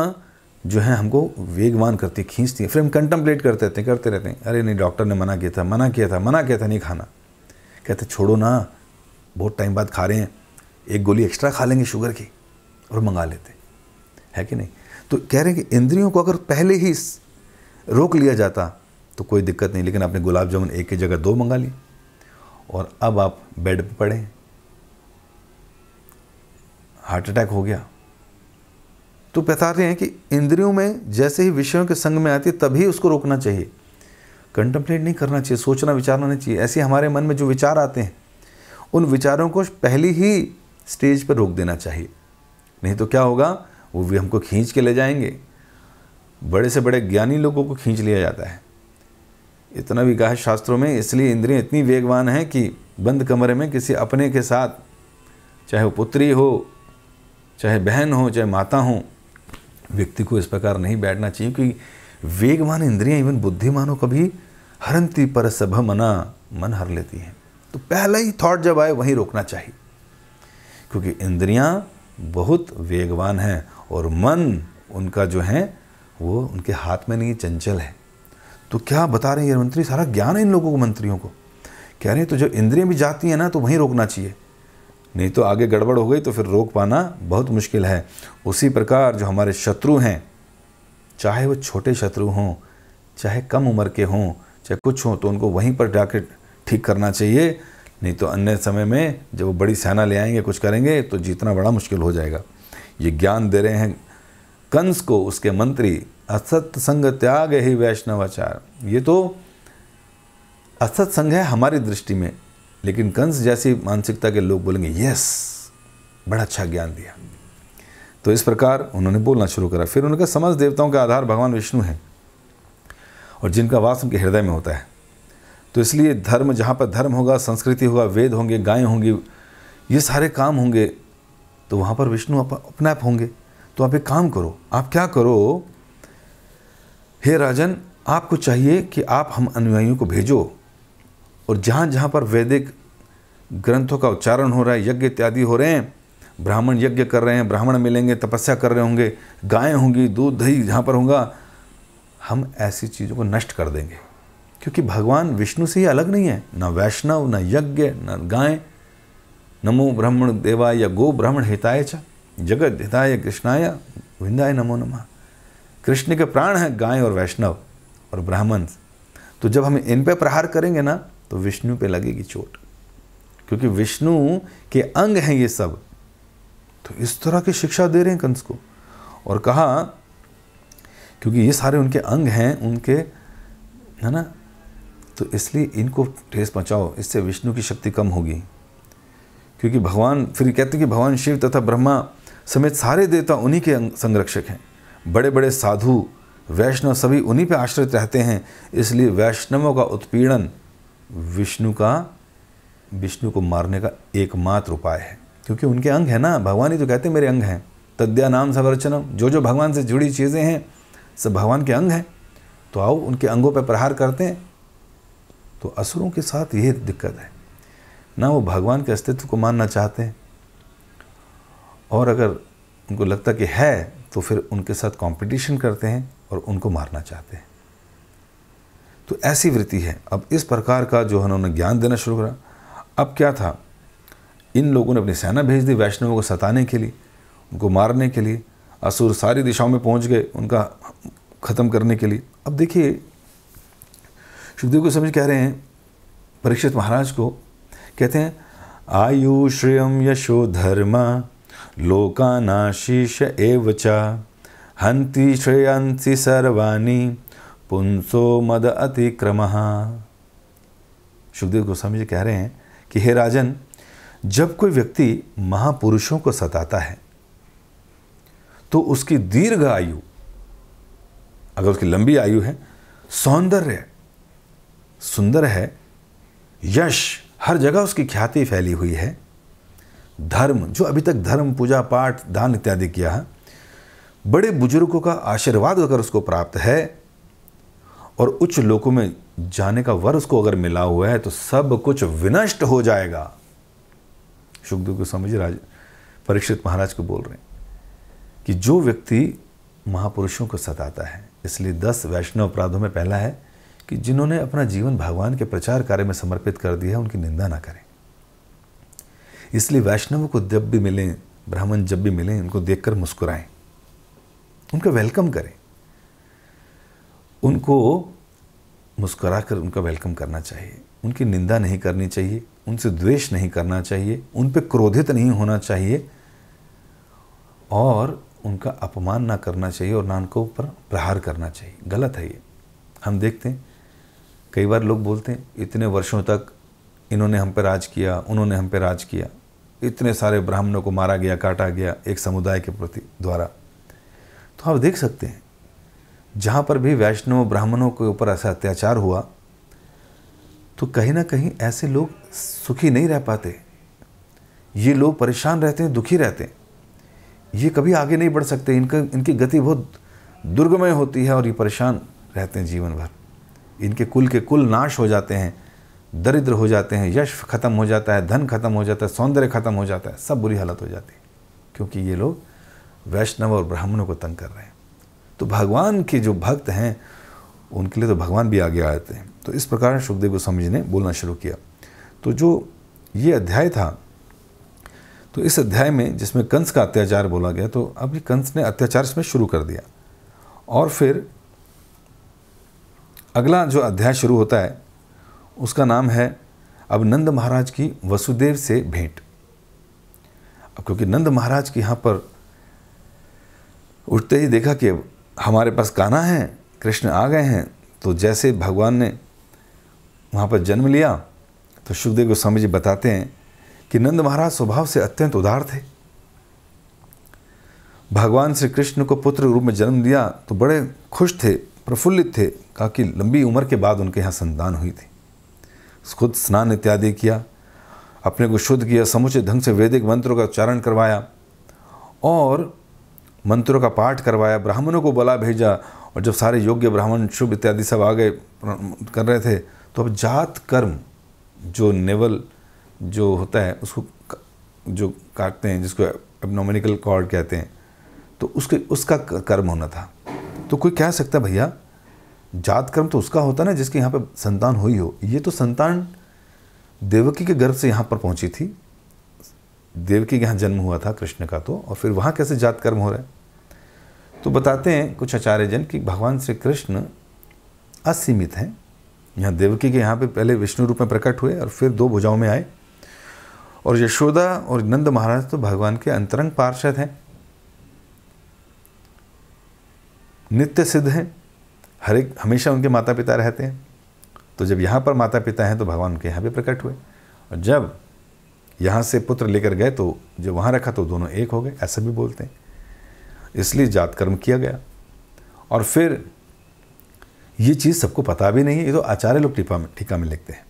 जो हैं हमको वेगवान करती खींचती हैं फिर हम कंटम्पलेट करते रहते हैं करते रहते हैं अरे नहीं डॉक्टर ने मना किया था मना किया था मना किया था नहीं खाना कहते छोड़ो ना बहुत टाइम बाद खा रहे हैं एक गोली एक्स्ट्रा खा लेंगे शुगर की और मंगा लेते हैं है कि नहीं तो कह रहे हैं कि इंद्रियों को अगर पहले ही रोक लिया जाता तो कोई दिक्कत नहीं लेकिन आपने गुलाब जामुन एक की जगह दो मंगा ली और अब आप बेड पर पड़े हार्ट अटैक हो गया तो बता रहे हैं कि इंद्रियों में जैसे ही विषयों के संग में आती है तभी उसको रोकना चाहिए कंटम्पलेट नहीं करना चाहिए सोचना विचारना नहीं चाहिए ऐसे हमारे मन में जो विचार आते हैं उन विचारों को पहली ही स्टेज पर रोक देना चाहिए नहीं तो क्या होगा वो भी हमको खींच के ले जाएंगे बड़े से बड़े ज्ञानी लोगों को खींच लिया जाता है इतना भी कहा है शास्त्रों में इसलिए इंद्रियां इतनी वेगवान हैं कि बंद कमरे में किसी अपने के साथ चाहे वो पुत्री हो चाहे बहन हो चाहे माता हो व्यक्ति को इस प्रकार नहीं बैठना चाहिए क्योंकि वेगवान इंद्रियां इवन बुद्धिमानों को भी हरंती पर सभ मना मन हर लेती हैं तो पहला ही थॉट जब आए वहीं रोकना चाहिए क्योंकि इंद्रियां बहुत वेगवान हैं और मन उनका जो है वो उनके हाथ में नहीं चंचल है तो क्या बता रहे हैं ये मंत्री सारा ज्ञान है इन लोगों को मंत्रियों को कह रहे हैं तो जब इंद्रियां भी जाती हैं ना तो वहीं रोकना चाहिए नहीं तो आगे गड़बड़ हो गई तो फिर रोक पाना बहुत मुश्किल है उसी प्रकार जो हमारे शत्रु हैं चाहे वो छोटे शत्रु हों चाहे कम उम्र के हों चाहे कुछ हों तो उनको वहीं पर जाकर ठीक करना चाहिए नहीं तो अन्य समय में जब वो बड़ी सेना ले आएंगे कुछ करेंगे तो जीतना बड़ा मुश्किल हो जाएगा ये ज्ञान दे रहे हैं कंस को उसके मंत्री असत्संग संग त्याग ही वैष्णवाचार ये तो असत संग है हमारी दृष्टि में लेकिन कंस जैसी मानसिकता के लोग बोलेंगे यस बड़ा अच्छा ज्ञान दिया तो इस प्रकार उन्होंने बोलना शुरू करा फिर उन्होंने कहा समझ देवताओं का आधार भगवान विष्णु है और जिनका वास उनके हृदय में होता है तो इसलिए धर्म जहाँ पर धर्म होगा संस्कृति होगा वेद होंगे गायें होंगी ये सारे काम होंगे तो वहाँ पर विष्णु अपने आप होंगे तो आप एक काम करो आप क्या करो हे राजन आपको चाहिए कि आप हम अनुयायियों को भेजो और जहाँ जहाँ पर वैदिक ग्रंथों का उच्चारण हो रहा है यज्ञ इत्यादि हो रहे हैं ब्राह्मण यज्ञ कर रहे हैं ब्राह्मण मिलेंगे तपस्या कर रहे होंगे गायें होंगी दूध दही जहाँ पर होगा हम ऐसी चीज़ों को नष्ट कर देंगे क्योंकि भगवान विष्णु से ही अलग नहीं है ना वैष्णव ना यज्ञ ना गायें नमो ब्रह्मण देवाय गो ब्रह्मण हिताय च जगत हिताय कृष्णाय विंदाय नमो नमः कृष्ण के प्राण हैं गाय और वैष्णव और ब्राह्मण तो जब हम इन पे प्रहार करेंगे ना तो विष्णु पे लगेगी चोट क्योंकि विष्णु के अंग हैं ये सब तो इस तरह की शिक्षा दे रहे हैं कंस को और कहा क्योंकि ये सारे उनके अंग हैं उनके है ना तो इसलिए इनको ठेस पहुँचाओ इससे विष्णु की शक्ति कम होगी क्योंकि भगवान फिर कहते हैं कि भगवान शिव तथा ब्रह्मा समेत सारे देवता उन्हीं के संरक्षक हैं बड़े बड़े साधु वैष्णव सभी उन्हीं पर आश्रित रहते हैं इसलिए वैष्णवों का उत्पीड़न विष्णु का विष्णु को मारने का एकमात्र उपाय है क्योंकि उनके अंग है ना भगवान ही तो कहते हैं मेरे अंग हैं तद्या नाम संवरचनम जो जो भगवान से जुड़ी चीज़ें हैं सब भगवान के अंग हैं तो आओ उनके अंगों पर प्रहार करते हैं तो असुरों के साथ ये दिक्कत है ना वो भगवान के अस्तित्व को मानना चाहते हैं और अगर उनको लगता कि है तो फिर उनके साथ कंपटीशन करते हैं और उनको मारना चाहते हैं तो ऐसी वृत्ति है अब इस प्रकार का जो है उन्होंने ज्ञान देना शुरू करा अब क्या था इन लोगों ने अपनी सेना भेज दी वैष्णवों को सताने के लिए उनको मारने के लिए असुर सारी दिशाओं में पहुंच गए उनका ख़त्म करने के लिए अब देखिए सुखदेव को समझ कह रहे हैं परीक्षित महाराज को कहते हैं आयु श्रियम यशो धर्म लोकानाशीष एव चा हंति श्रेयंसी सर्वाणी पुंसो मद अतिक्रम सुखदेव गोस्वामी जी कह रहे हैं कि हे राजन जब कोई व्यक्ति महापुरुषों को सताता है तो उसकी दीर्घ आयु अगर उसकी लंबी आयु है सौंदर्य सुंदर है यश हर जगह उसकी ख्याति फैली हुई है धर्म जो अभी तक धर्म पूजा पाठ दान इत्यादि किया है बड़े बुजुर्गों का आशीर्वाद अगर उसको प्राप्त है और उच्च लोकों में जाने का वर उसको अगर मिला हुआ है तो सब कुछ विनष्ट हो जाएगा सुखदेव को समझिए राज परीक्षित महाराज को बोल रहे हैं कि जो व्यक्ति महापुरुषों को सताता है इसलिए दस वैष्णव अपराधों में पहला है कि जिन्होंने अपना जीवन भगवान के प्रचार कार्य में समर्पित कर दिया उनकी निंदा ना करें इसलिए वैष्णव को जब भी मिलें ब्राह्मण जब भी मिलें उनको देखकर मुस्कुराएं उनका वेलकम करें उनको मुस्कुरा कर उनका वेलकम करना चाहिए उनकी निंदा नहीं करनी चाहिए उनसे द्वेष नहीं करना चाहिए उन पर क्रोधित नहीं होना चाहिए और उनका अपमान ना करना चाहिए और ना उनको ऊपर प्रहार करना चाहिए गलत है ये हम देखते हैं कई बार लोग बोलते हैं इतने वर्षों तक इन्होंने हम पर राज किया उन्होंने हम पर राज किया इतने सारे ब्राह्मणों को मारा गया काटा गया एक समुदाय के प्रति द्वारा तो आप देख सकते हैं जहाँ पर भी वैष्णव ब्राह्मणों के ऊपर ऐसा अत्याचार हुआ तो कहीं ना कहीं ऐसे लोग सुखी नहीं रह पाते ये लोग परेशान रहते हैं दुखी रहते हैं ये कभी आगे नहीं बढ़ सकते इनका इनकी गति बहुत दुर्गमय होती है और ये परेशान रहते हैं जीवन भर इनके कुल के कुल नाश हो जाते हैं दरिद्र हो जाते हैं यश खत्म हो जाता है धन खत्म हो जाता है सौंदर्य खत्म हो जाता है सब बुरी हालत हो जाती है क्योंकि ये लोग वैष्णव और ब्राह्मणों को तंग कर रहे हैं तो भगवान के जो भक्त हैं उनके लिए तो भगवान भी आगे आते हैं तो इस प्रकार सुखदेव गोस्वामी जी ने बोलना शुरू किया तो जो ये अध्याय था तो इस अध्याय में जिसमें कंस का अत्याचार बोला गया तो अभी कंस ने अत्याचार इसमें शुरू कर दिया और फिर अगला जो अध्याय शुरू होता है उसका नाम है अब नंद महाराज की वसुदेव से भेंट अब क्योंकि नंद महाराज के यहाँ पर उठते ही देखा कि हमारे पास काना है कृष्ण आ गए हैं तो जैसे भगवान ने वहाँ पर जन्म लिया तो सुखदेव गोस्वामी जी बताते हैं कि नंद महाराज स्वभाव से अत्यंत उदार थे भगवान श्री कृष्ण को पुत्र रूप में जन्म दिया तो बड़े खुश थे प्रफुल्लित थे कहा लंबी उम्र के बाद उनके यहाँ संतान हुई थी खुद स्नान इत्यादि किया अपने को शुद्ध किया समुचे ढंग से वैदिक मंत्रों का उच्चारण करवाया और मंत्रों का पाठ करवाया ब्राह्मणों को बला भेजा और जब सारे योग्य ब्राह्मण शुभ इत्यादि सब आगे कर रहे थे तो अब जात कर्म जो नेवल जो होता है उसको जो काटते हैं जिसको एबनोमिकल कॉर्ड कहते हैं तो उसके उसका कर्म होना था तो कोई कह सकता है भैया जात कर्म तो उसका होता ना जिसके यहाँ पर संतान हुई हो ये तो संतान देवकी के गर्भ से यहाँ पर पहुँची थी देवकी के यहाँ जन्म हुआ था कृष्ण का तो और फिर वहाँ कैसे जात कर्म हो रहा है तो बताते हैं कुछ आचार्य जन कि भगवान श्री कृष्ण असीमित हैं यहाँ देवकी के यहाँ पे पहले विष्णु रूप में प्रकट हुए और फिर दो भुजाओं में आए और यशोदा और नंद महाराज तो भगवान के अंतरंग पार्षद हैं नित्य सिद्ध हैं हर एक हमेशा उनके माता पिता रहते हैं तो जब यहाँ पर माता पिता हैं तो भगवान उनके यहाँ भी प्रकट हुए और जब यहाँ से पुत्र लेकर गए तो जो वहाँ रखा तो दोनों एक हो गए ऐसा भी बोलते हैं इसलिए जात कर्म किया गया और फिर ये चीज़ सबको पता भी नहीं है ये तो आचार्य लोग टीपा में टीका में लिखते हैं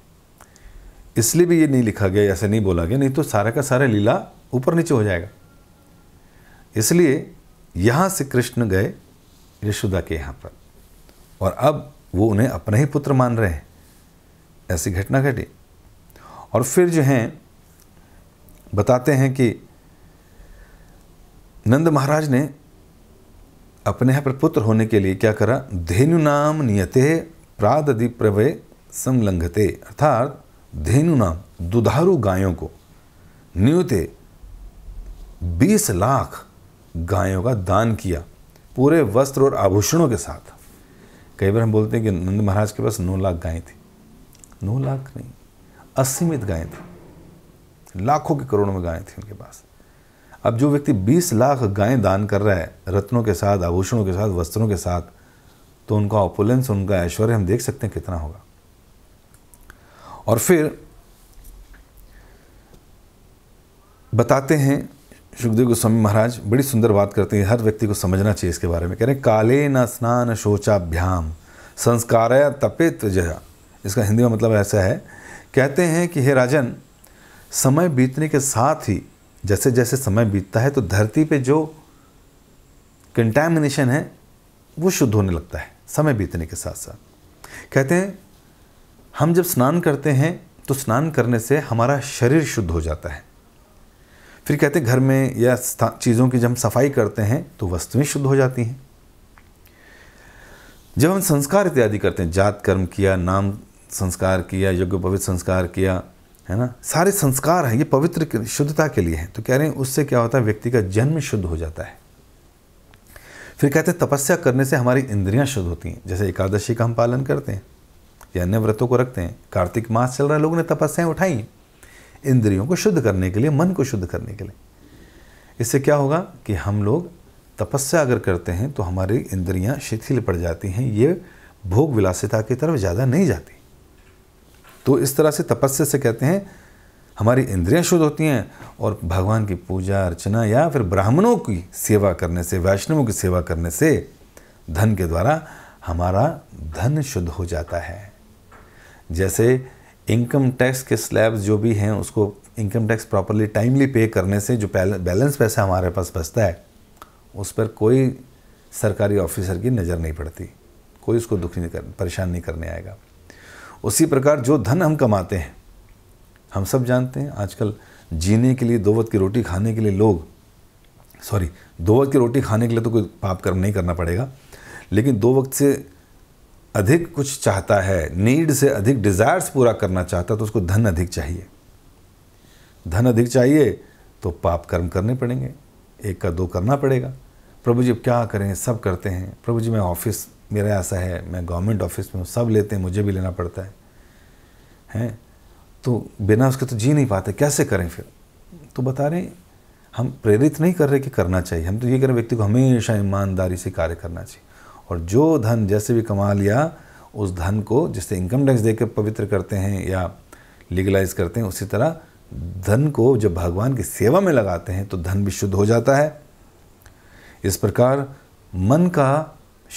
इसलिए भी ये नहीं लिखा गया ऐसा नहीं बोला गया नहीं तो सारा का सारा लीला ऊपर नीचे हो जाएगा इसलिए यहाँ से कृष्ण गए यशोदा के यहाँ पर और अब वो उन्हें अपने ही पुत्र मान रहे हैं ऐसी घटना घटी और फिर जो हैं बताते हैं कि नंद महाराज ने अपने यहाँ पर पुत्र होने के लिए क्या करा धेनु नाम नियते प्रादि प्रवय समलंघते अर्थात धेनु नाम दुधारू गायों को नियुते बीस लाख गायों का दान किया पूरे वस्त्र और आभूषणों के साथ कई बार हम बोलते हैं कि नंद महाराज के पास नौ लाख गायें थी नौ लाख नहीं असीमित गायें थी लाखों के करोड़ों में गायें थी उनके पास अब जो व्यक्ति 20 लाख गायें दान कर रहा है रत्नों के साथ आभूषणों के साथ वस्त्रों के साथ तो उनका ऑपुलेंस उनका ऐश्वर्य हम देख सकते हैं कितना होगा और फिर बताते हैं सुखदेव गोस्वामी महाराज बड़ी सुंदर बात करते हैं हर व्यक्ति को समझना चाहिए इसके बारे में कह रहे हैं काले न स्नान शोचाभ्याम संस्कार तपित जया इसका हिंदी में मतलब ऐसा है कहते हैं कि हे राजन समय बीतने के साथ ही जैसे जैसे समय बीतता है तो धरती पे जो कंटेमिनेशन है वो शुद्ध होने लगता है समय बीतने के साथ साथ कहते हैं हम जब स्नान करते हैं तो स्नान करने से हमारा शरीर शुद्ध हो जाता है फिर कहते हैं घर में या चीज़ों की जब हम सफाई करते हैं तो वस्तुएं शुद्ध हो जाती हैं जब हम संस्कार इत्यादि करते हैं जात कर्म किया नाम संस्कार किया यज्ञ पवित्र संस्कार किया है ना सारे संस्कार हैं ये पवित्र शुद्धता के लिए हैं तो कह रहे हैं उससे क्या होता है व्यक्ति का जन्म शुद्ध हो जाता है फिर कहते हैं तपस्या करने से हमारी इंद्रियां शुद्ध होती हैं जैसे एकादशी का हम पालन करते हैं या अन्य व्रतों को रखते हैं कार्तिक मास चल रहा है लोगों ने तपस्याएं उठाई इंद्रियों को शुद्ध करने के लिए मन को शुद्ध करने के लिए इससे क्या होगा कि हम लोग तपस्या अगर करते हैं तो हमारी इंद्रियां शिथिल पड़ जाती हैं ये भोग विलासिता की तरफ ज़्यादा नहीं जाती तो इस तरह से तपस्या से कहते हैं हमारी इंद्रियां शुद्ध होती हैं और भगवान की पूजा अर्चना या फिर ब्राह्मणों की सेवा करने से वैष्णवों की सेवा करने से धन के द्वारा हमारा धन शुद्ध हो जाता है जैसे इनकम टैक्स के स्लैब्स जो भी हैं उसको इनकम टैक्स प्रॉपरली टाइमली पे करने से जो बैलेंस पैसा हमारे पास बचता है उस पर कोई सरकारी ऑफिसर की नज़र नहीं पड़ती कोई उसको दुखी नहीं कर परेशान नहीं करने आएगा उसी प्रकार जो धन हम कमाते हैं हम सब जानते हैं आजकल जीने के लिए दो वक्त की रोटी खाने के लिए लोग सॉरी दो वक्त की रोटी खाने के लिए तो कोई पाप कर्म नहीं करना पड़ेगा लेकिन दो वक्त से अधिक कुछ चाहता है नीड से अधिक डिज़ायर्स पूरा करना चाहता है तो उसको धन अधिक चाहिए धन अधिक चाहिए तो पाप कर्म करने पड़ेंगे एक का दो करना पड़ेगा प्रभु जी अब क्या करें सब करते हैं प्रभु जी मैं ऑफिस मेरा ऐसा है मैं गवर्नमेंट ऑफिस में हूँ सब लेते हैं मुझे भी लेना पड़ता है हैं तो बिना उसके तो जी नहीं पाते कैसे करें फिर तो बता रहे हम प्रेरित नहीं कर रहे कि करना चाहिए हम तो ये कह रहे व्यक्ति को हमेशा ईमानदारी से कार्य करना चाहिए और जो धन जैसे भी कमा लिया उस धन को जिससे इनकम टैक्स देकर पवित्र करते हैं या लीगलाइज करते हैं उसी तरह धन को जब भगवान की सेवा में लगाते हैं तो धन भी शुद्ध हो जाता है इस प्रकार मन का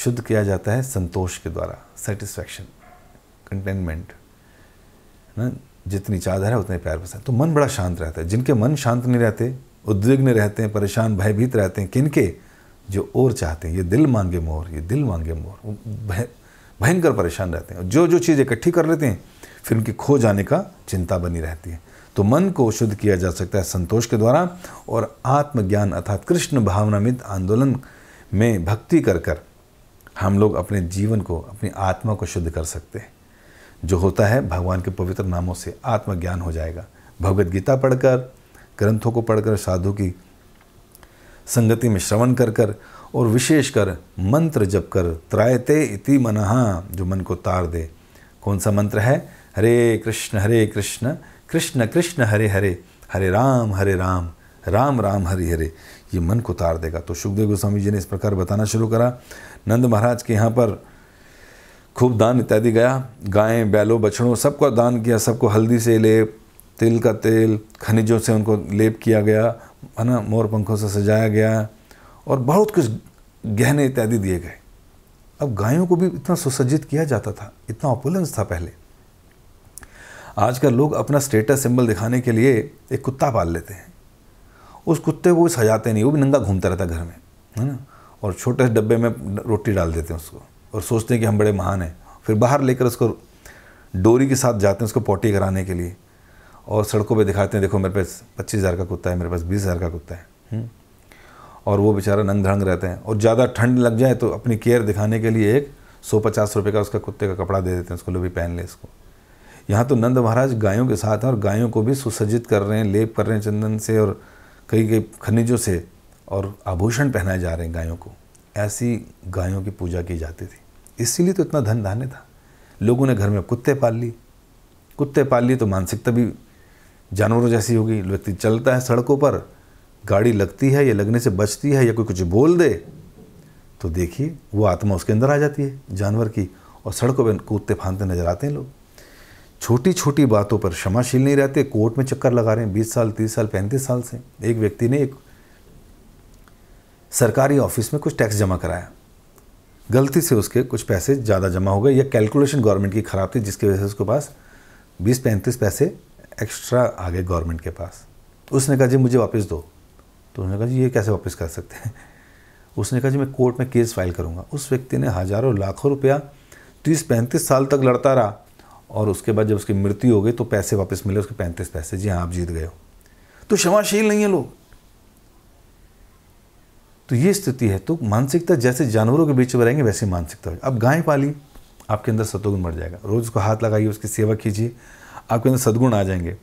शुद्ध किया जाता है संतोष के द्वारा सेटिस्फैक्शन कंटेनमेंट ना जितनी चादर है उतने प्यार पसंद तो मन बड़ा शांत रहता है जिनके मन शांत नहीं रहते उद्विग्न रहते हैं परेशान भयभीत रहते हैं किनके जो और चाहते हैं ये दिल मांगे मोर ये दिल मांगे मोर वो भयंकर परेशान रहते हैं जो जो चीज़ इकट्ठी कर लेते हैं फिर उनकी खो जाने का चिंता बनी रहती है तो मन को शुद्ध किया जा सकता है संतोष के द्वारा और आत्मज्ञान अर्थात कृष्ण भावनामित आंदोलन में भक्ति कर कर हम लोग अपने जीवन को अपनी आत्मा को शुद्ध कर सकते हैं जो होता है भगवान के पवित्र नामों से आत्मज्ञान हो जाएगा भगवद गीता पढ़कर ग्रंथों को पढ़कर साधु की संगति में श्रवण कर कर और विशेषकर मंत्र जप कर त्रायते इति मनहा जो मन को तार दे कौन सा मंत्र है हरे कृष्ण हरे कृष्ण कृष्ण कृष्ण हरे हरे हरे राम हरे राम राम राम हरे हरे ये मन को तार देगा तो सुखदेव गोस्वामी जी ने इस प्रकार बताना शुरू करा नंद महाराज के यहाँ पर खूब दान इत्यादि गया गायें बैलों बछड़ों सबका दान किया सबको हल्दी से लेप तिल का तेल खनिजों से उनको लेप किया गया है ना मोर पंखों से सजाया गया और बहुत कुछ गहने इत्यादि दिए गए अब गायों को भी इतना सुसज्जित किया जाता था इतना ओपुलेंस था पहले आजकल लोग अपना स्टेटस सिंबल दिखाने के लिए एक कुत्ता पाल लेते हैं उस कुत्ते को सजाते नहीं वो भी नंगा घूमता रहता घर में है ना और छोटे से डब्बे में रोटी डाल देते हैं उसको और सोचते हैं कि हम बड़े महान हैं फिर बाहर लेकर उसको डोरी के साथ जाते हैं उसको पोटी कराने के लिए और सड़कों पे दिखाते हैं देखो मेरे पास पच्चीस हज़ार का कुत्ता है मेरे पास बीस हज़ार का कुत्ता है हम्म। और वो बेचारा नंग धड़ंग रहते हैं और ज़्यादा ठंड लग जाए तो अपनी केयर दिखाने के लिए एक सौ पचास रुपये का उसका कुत्ते का कपड़ा दे देते हैं उसको लो भी पहन ले इसको यहाँ तो नंद महाराज गायों के साथ हैं और गायों को भी सुसज्जित कर रहे हैं लेप कर रहे हैं चंदन से और कई कई खनिजों से और आभूषण पहनाए जा रहे हैं गायों को ऐसी गायों की पूजा की जाती थी इसीलिए तो इतना धन धान्य था लोगों ने घर में कुत्ते पाल लिए कुत्ते पाल लिए तो मानसिकता भी जानवरों जैसी होगी व्यक्ति चलता है सड़कों पर गाड़ी लगती है या लगने से बचती है या कोई कुछ बोल दे तो देखिए वो आत्मा उसके अंदर आ जाती है जानवर की और सड़कों पर कूदते फांदते नजर आते हैं लोग छोटी छोटी बातों पर क्षमाशील नहीं रहते कोर्ट में चक्कर लगा रहे हैं बीस साल तीस साल पैंतीस साल से एक व्यक्ति ने एक सरकारी ऑफिस में कुछ टैक्स जमा कराया गलती से उसके कुछ पैसे ज़्यादा जमा हो गए या कैलकुलेशन गवर्नमेंट की ख़राब थी जिसकी वजह से उसके पास बीस पैंतीस पैसे एक्स्ट्रा आ गए गवर्नमेंट के पास उसने कहा जी मुझे वापस दो तो उन्होंने कहा जी ये कैसे वापस कर सकते हैं उसने कहा जी मैं कोर्ट में केस फाइल करूँगा उस व्यक्ति ने हज़ारों लाखों रुपया तीस पैंतीस साल तक लड़ता रहा और उसके बाद जब उसकी मृत्यु हो गई तो पैसे वापस मिले उसके पैंतीस पैसे जी हाँ आप जीत गए हो तो क्षमाशील नहीं है लोग तो ये स्थिति है तो मानसिकता जैसे जानवरों के बीच में रहेंगे वैसी मानसिकता अब गाय पाली आपके अंदर सतोगुण मर जाएगा रोज़ उसको हाथ लगाइए उसकी सेवा कीजिए आपके अंदर सद्गुण आ जाएंगे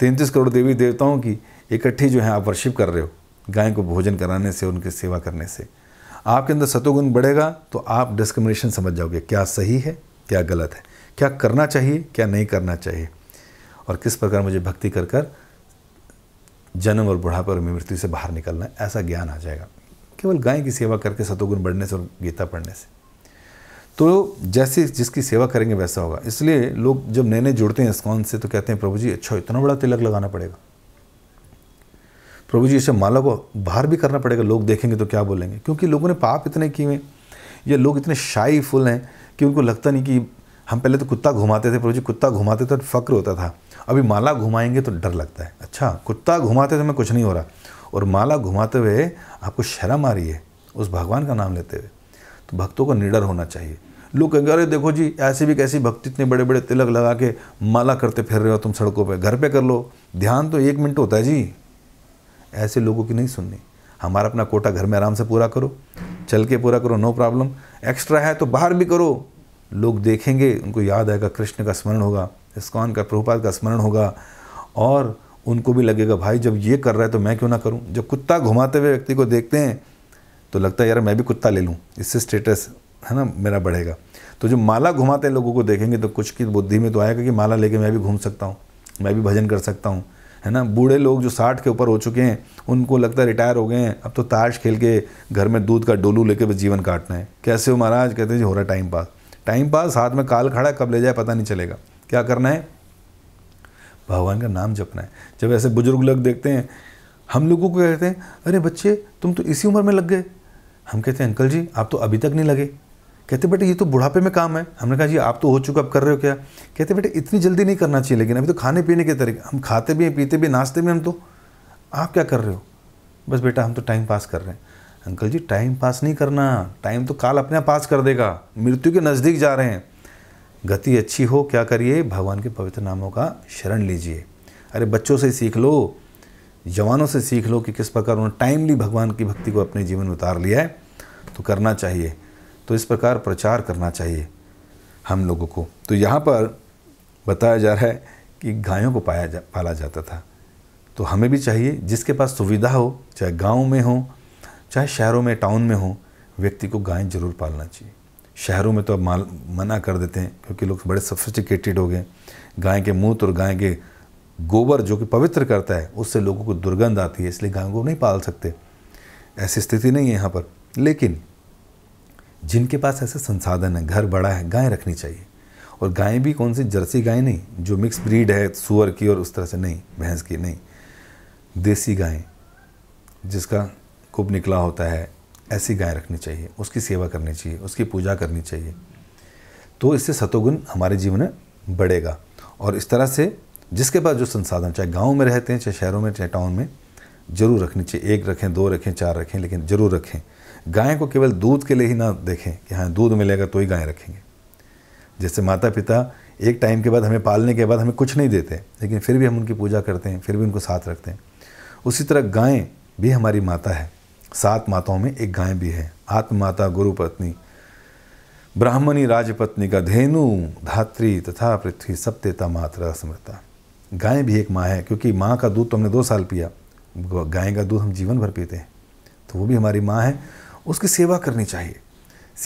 तैंतीस करोड़ देवी देवताओं की इकट्ठी जो है आप वर्शिप कर रहे हो गाय को भोजन कराने से उनकी सेवा करने से आपके अंदर सतोगुण बढ़ेगा तो आप डिस्क्रिमिनेशन समझ जाओगे क्या सही है क्या गलत है क्या करना चाहिए क्या नहीं करना चाहिए और किस प्रकार मुझे भक्ति कर कर जन्म और बुढ़ापे और मृत्यु से बाहर निकलना है ऐसा ज्ञान आ जाएगा केवल गाय की सेवा करके सतोगुण बढ़ने से और गीता पढ़ने से तो जैसे जिसकी सेवा करेंगे वैसा होगा इसलिए लोग जब नए नए जुड़ते हैं इस्कॉन से तो कहते हैं प्रभु जी अच्छा इतना बड़ा तिलक लगाना पड़ेगा प्रभु जी इसे माला को बाहर भी करना पड़ेगा लोग देखेंगे तो क्या बोलेंगे क्योंकि लोगों ने पाप इतने किए हैं या लोग इतने शाही फुल हैं कि उनको लगता नहीं कि हम पहले तो कुत्ता घुमाते थे प्रभु जी कुत्ता घुमाते तो फक्र होता था अभी माला घुमाएंगे तो डर लगता है अच्छा कुत्ता घुमाते समय कुछ नहीं हो रहा और माला घुमाते हुए आपको शर्म आ रही है उस भगवान का नाम लेते हुए तो भक्तों को निडर होना चाहिए लोग कहेंगे अरे देखो जी ऐसे भी कैसी भक्ति इतने बड़े बड़े तिलक लगा के माला करते फिर रहे हो तुम सड़कों पे घर पे कर लो ध्यान तो एक मिनट होता है जी ऐसे लोगों की नहीं सुननी हमारा अपना कोटा घर में आराम से पूरा करो चल के पूरा करो नो प्रॉब्लम एक्स्ट्रा है तो बाहर भी करो लोग देखेंगे उनको याद आएगा कृष्ण का स्मरण होगा इस्कॉन का प्रभुपाद का स्मरण होगा और उनको भी लगेगा भाई जब ये कर रहा है तो मैं क्यों ना करूं जब कुत्ता घुमाते हुए व्यक्ति को देखते हैं तो लगता है यार मैं भी कुत्ता ले लूँ इससे स्टेटस है ना मेरा बढ़ेगा तो जो माला घुमाते लोगों को देखेंगे तो कुछ की बुद्धि में तो आएगा कि माला लेके मैं भी घूम सकता हूँ मैं भी भजन कर सकता हूँ है ना बूढ़े लोग जो साठ के ऊपर हो चुके हैं उनको लगता है रिटायर हो गए हैं अब तो ताश खेल के घर में दूध का डोलू लेके बस जीवन काटना है कैसे हो महाराज कहते हैं जी हो रहा टाइम पास टाइम पास हाथ में काल खड़ा कब ले जाए पता नहीं चलेगा क्या करना है भगवान का नाम जपना है जब ऐसे बुजुर्ग लोग देखते हैं हम लोगों को कहते हैं अरे बच्चे तुम तो इसी उम्र में लग गए हम कहते हैं अंकल जी आप तो अभी तक नहीं लगे कहते बेटे ये तो बुढ़ापे में काम है हमने कहा जी आप तो हो चुका अब कर रहे हो क्या कहते बेटे इतनी जल्दी नहीं करना चाहिए लेकिन अभी तो खाने पीने के तरीके हम खाते भी हैं पीते भी नाश्ते भी हम तो आप क्या कर रहे हो बस बेटा हम तो टाइम पास कर रहे हैं अंकल जी टाइम पास नहीं करना टाइम तो काल अपने आप पास कर देगा मृत्यु के नज़दीक जा रहे हैं गति अच्छी हो क्या करिए भगवान के पवित्र नामों का शरण लीजिए अरे बच्चों से सीख लो जवानों से सीख लो कि किस प्रकार उन्होंने टाइमली भगवान की भक्ति को अपने जीवन में उतार लिया है तो करना चाहिए तो इस प्रकार प्रचार करना चाहिए हम लोगों को तो यहाँ पर बताया जा रहा है कि गायों को पाया जा पाला जाता था तो हमें भी चाहिए जिसके पास सुविधा हो चाहे गांव में हो चाहे शहरों में टाउन में हो व्यक्ति को गायें जरूर पालना चाहिए शहरों में तो अब माल मना कर देते हैं क्योंकि लोग बड़े सफिस्टिकेटेड हो गए गाय के मूत्र और गाय के गोबर जो कि पवित्र करता है उससे लोगों को दुर्गंध आती है इसलिए गायों को नहीं पाल सकते ऐसी स्थिति नहीं है यहाँ पर लेकिन जिनके पास ऐसे संसाधन है घर बड़ा है गाय रखनी चाहिए और गायें भी कौन सी जर्सी गाय नहीं जो मिक्स ब्रीड है सुअर की और उस तरह से नहीं भैंस की नहीं देसी गायें जिसका कुब निकला होता है ऐसी गाय रखनी चाहिए उसकी सेवा करनी चाहिए उसकी पूजा करनी चाहिए तो इससे सतोगुण हमारे जीवन में बढ़ेगा और इस तरह से जिसके पास जो संसाधन चाहे गाँव में रहते हैं चाहे शहरों में चाहे टाउन में ज़रूर रखनी चाहिए एक रखें दो रखें चार रखें लेकिन ज़रूर रखें गाय को केवल दूध के लिए ही ना देखें कि हाँ दूध मिलेगा तो ही गाय रखेंगे जैसे माता पिता एक टाइम के बाद हमें पालने के बाद हमें कुछ नहीं देते लेकिन फिर भी हम उनकी पूजा करते हैं फिर भी उनको साथ रखते हैं उसी तरह गाय भी हमारी माता है सात माताओं में एक गाय भी है आत्म माता गुरु पत्नी ब्राह्मणी राजपत्नी का धेनु धात्री तथा पृथ्वी सप्यता मात्रा समृता गाय भी एक माँ है क्योंकि माँ का दूध तो हमने दो साल पिया गाय का दूध हम जीवन भर पीते हैं तो वो भी हमारी माँ है उसकी सेवा करनी चाहिए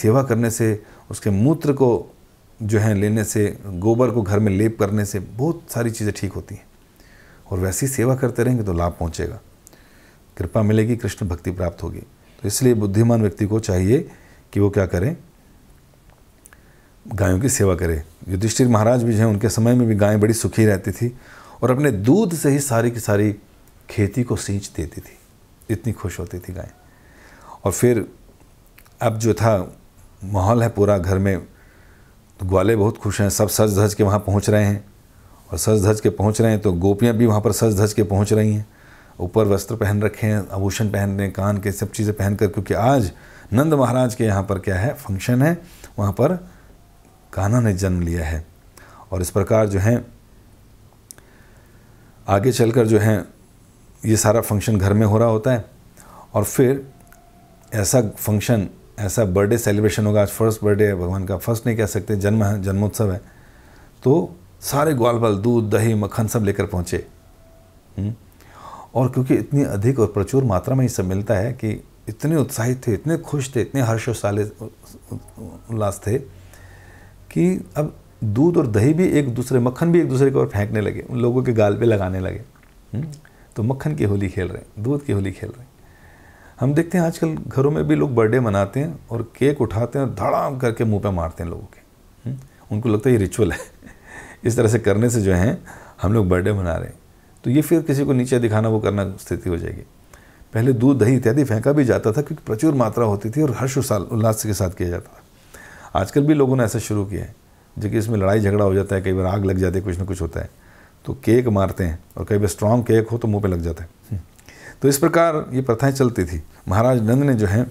सेवा करने से उसके मूत्र को जो है लेने से गोबर को घर में लेप करने से बहुत सारी चीज़ें ठीक होती हैं और वैसी सेवा करते रहेंगे तो लाभ पहुँचेगा कृपा मिलेगी कृष्ण भक्ति प्राप्त होगी तो इसलिए बुद्धिमान व्यक्ति को चाहिए कि वो क्या करें गायों की सेवा करें युधिष्ठिर महाराज भी जो हैं उनके समय में भी गायें बड़ी सुखी रहती थी और अपने दूध से ही सारी की सारी खेती को सींच देती थी इतनी खुश होती थी गायें और फिर अब जो था माहौल है पूरा घर में तो ग्वाले बहुत खुश हैं सब सज धज के वहाँ पहुँच रहे हैं और सज धज के पहुँच रहे हैं तो गोपियाँ भी वहाँ पर सज धज के पहुँच रही हैं ऊपर वस्त्र पहन रखे हैं आभूषण पहन रहे हैं कान के सब चीज़ें पहन कर क्योंकि आज नंद महाराज के यहाँ पर क्या है फंक्शन है वहाँ पर कान्हा ने जन्म लिया है और इस प्रकार जो है आगे चलकर जो है ये सारा फंक्शन घर में हो रहा होता है और फिर ऐसा फंक्शन ऐसा बर्थडे सेलिब्रेशन होगा आज फर्स्ट बर्थडे है भगवान का फर्स्ट नहीं कह सकते जन्म है जन्मोत्सव है तो सारे ग्वाल बाल दूध दही मक्खन सब लेकर पहुँचे हम्म? और क्योंकि इतनी अधिक और प्रचुर मात्रा में ये सब मिलता है कि इतने उत्साहित थे इतने खुश थे इतने हर्षोशाले उल्लास थे कि अब दूध और दही भी एक दूसरे मक्खन भी एक दूसरे के ऊपर फेंकने लगे उन लोगों के गाल पे लगाने लगे हम्म? तो मक्खन की होली खेल रहे हैं दूध की होली खेल रहे हैं हम देखते हैं आजकल घरों में भी लोग बर्थडे मनाते हैं और केक उठाते हैं और धड़ाम करके मुंह पे मारते हैं लोगों के हम्म? उनको लगता है ये रिचुअल है इस तरह से करने से जो है हम लोग बर्थडे मना रहे हैं तो ये फिर किसी को नीचे दिखाना वो करना स्थिति हो जाएगी पहले दूध दही इत्यादि फेंका भी जाता था क्योंकि प्रचुर मात्रा होती थी और हर्ष उल्लास के साथ किया जाता था आजकल भी लोगों ने ऐसा शुरू किया है जो कि इसमें लड़ाई झगड़ा हो जाता है कई बार आग लग जाती है कुछ ना कुछ होता है तो केक मारते हैं और कई बार स्ट्रॉन्ग केक हो तो मुंह पे लग जाता है तो इस प्रकार ये प्रथाएं चलती थी महाराज नंद ने जो है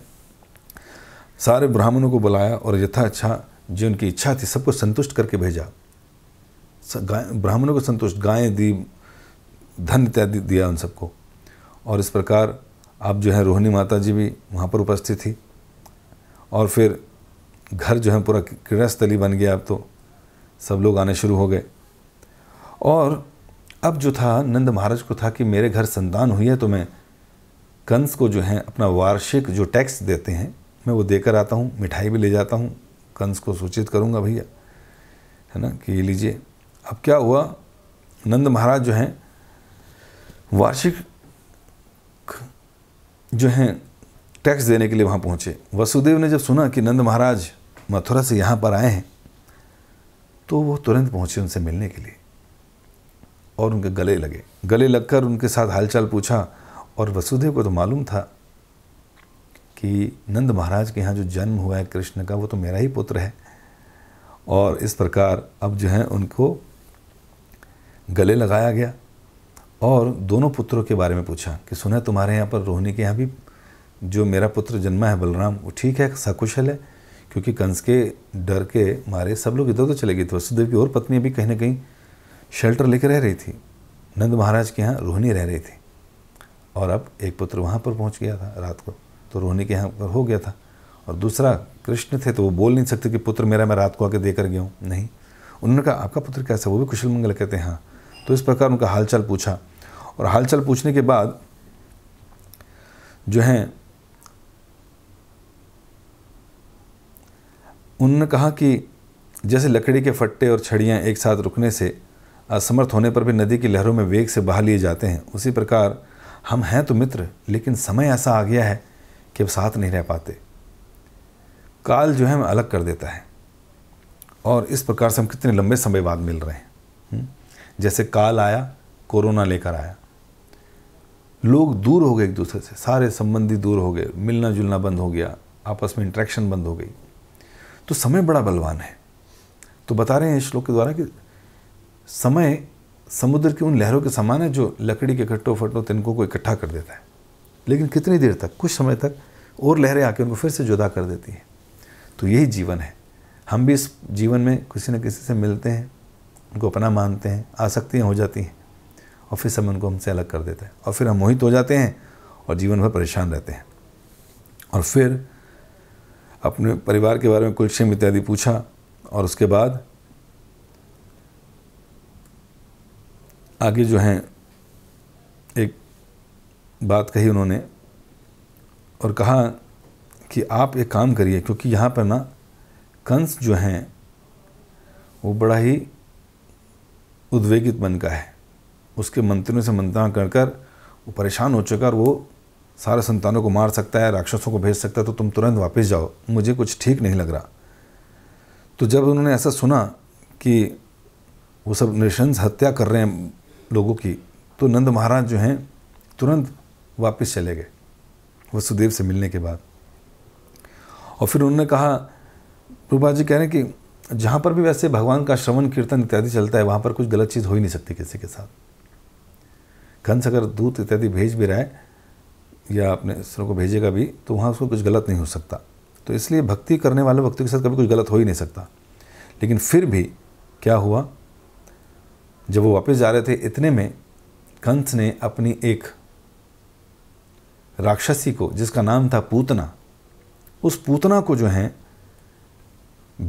सारे ब्राह्मणों को बुलाया और यथा अच्छा जो उनकी इच्छा थी सबको संतुष्ट करके भेजा ब्राह्मणों को संतुष्ट गायें दी धन इत्यादि दिया उन सबको और इस प्रकार अब जो है रोहिणी माता जी भी वहाँ पर उपस्थित थी और फिर घर जो है पूरा क्रीड़ास्थली बन गया अब तो सब लोग आने शुरू हो गए और अब जो था नंद महाराज को था कि मेरे घर संतान हुई है तो मैं कंस को जो है अपना वार्षिक जो टैक्स देते हैं मैं वो देकर आता हूँ मिठाई भी ले जाता हूँ कंस को सूचित करूँगा भैया है ना कि ये लीजिए अब क्या हुआ नंद महाराज जो हैं वार्षिक जो हैं टैक्स देने के लिए वहाँ पहुँचे वसुदेव ने जब सुना कि नंद महाराज मथुरा से यहाँ पर आए हैं तो वो तुरंत पहुँचे उनसे मिलने के लिए और उनके गले लगे गले लगकर उनके साथ हालचाल पूछा और वसुदेव को तो मालूम था कि नंद महाराज के यहाँ जो जन्म हुआ है कृष्ण का वो तो मेरा ही पुत्र है और इस प्रकार अब जो है उनको गले लगाया गया और दोनों पुत्रों के बारे में पूछा कि सुना तुम्हारे यहाँ पर रोहिणी के यहाँ भी जो मेरा पुत्र जन्मा है बलराम वो ठीक है सकुशल है क्योंकि कंस के डर के मारे सब लोग इधर तो चले गए थे वसुदेव की और पत्नी भी कहीं ना कहीं शेल्टर लेकर रह रही थी नंद महाराज के यहाँ रोहिणी रह रही थी और अब एक पुत्र वहाँ पर पहुँच गया था रात को तो रोहिणी के यहाँ पर हो गया था और दूसरा कृष्ण थे तो वो बोल नहीं सकते कि पुत्र मेरा मैं रात को आके दे कर गया हूँ नहीं उन्होंने कहा आपका पुत्र कैसा वो भी कुशल मंगल कहते हैं हाँ तो इस प्रकार उनका हालचाल पूछा और हालचाल पूछने के बाद जो हैं उन्होंने कहा कि जैसे लकड़ी के फट्टे और छड़ियाँ एक साथ रुकने से असमर्थ होने पर भी नदी की लहरों में वेग से बहा लिए जाते हैं उसी प्रकार हम हैं तो मित्र लेकिन समय ऐसा आ गया है कि अब साथ नहीं रह पाते काल जो है हमें अलग कर देता है और इस प्रकार से हम कितने लंबे समय बाद मिल रहे हैं हम्म? जैसे काल आया कोरोना लेकर आया लोग दूर हो गए एक दूसरे से सारे संबंधी दूर हो गए मिलना जुलना बंद हो गया आपस में इंट्रैक्शन बंद हो गई तो समय बड़ा बलवान है तो बता रहे हैं इस श्लोक के द्वारा कि समय समुद्र की उन लहरों के समान है जो लकड़ी के कट्टों फटों तिनकों को इकट्ठा कर देता है लेकिन कितनी देर तक कुछ समय तक और लहरें आके उनको फिर से जुदा कर देती हैं तो यही जीवन है हम भी इस जीवन में किसी न किसी से मिलते हैं उनको अपना मानते हैं आसक्तियाँ हो जाती हैं और फिर समय उनको हमसे अलग कर देता है और फिर हम मोहित हो जाते हैं और जीवन भर परेशान रहते हैं और फिर अपने परिवार के बारे में कुलक्षेम इत्यादि पूछा और उसके बाद आगे जो हैं एक बात कही उन्होंने और कहा कि आप एक काम करिए क्योंकि यहाँ पर ना कंस जो हैं वो बड़ा ही उद्वेगित मन का है उसके मंत्रियों से मंत्रणा कर कर वो परेशान हो चुका और वो सारे संतानों को मार सकता है राक्षसों को भेज सकता है तो तुम तुरंत वापस जाओ मुझे कुछ ठीक नहीं लग रहा तो जब उन्होंने ऐसा सुना कि वो सब नृशंस हत्या कर रहे हैं लोगों की तो नंद महाराज जो हैं तुरंत वापस चले गए वसुदेव से मिलने के बाद और फिर उन्होंने कहा रूपा जी कह रहे हैं कि जहाँ पर भी वैसे भगवान का श्रवण कीर्तन इत्यादि चलता है वहाँ पर कुछ गलत चीज़ हो ही नहीं सकती किसी के साथ कंस अगर दूत इत्यादि भेज भी रहा है या अपने स्त्रों को भेजेगा भी तो वहाँ उसको कुछ गलत नहीं हो सकता तो इसलिए भक्ति करने वाले भक्तों के साथ कभी कुछ गलत हो ही नहीं सकता लेकिन फिर भी क्या हुआ जब वो वापस जा रहे थे इतने में कंस ने अपनी एक राक्षसी को जिसका नाम था पूतना उस पूतना को जो है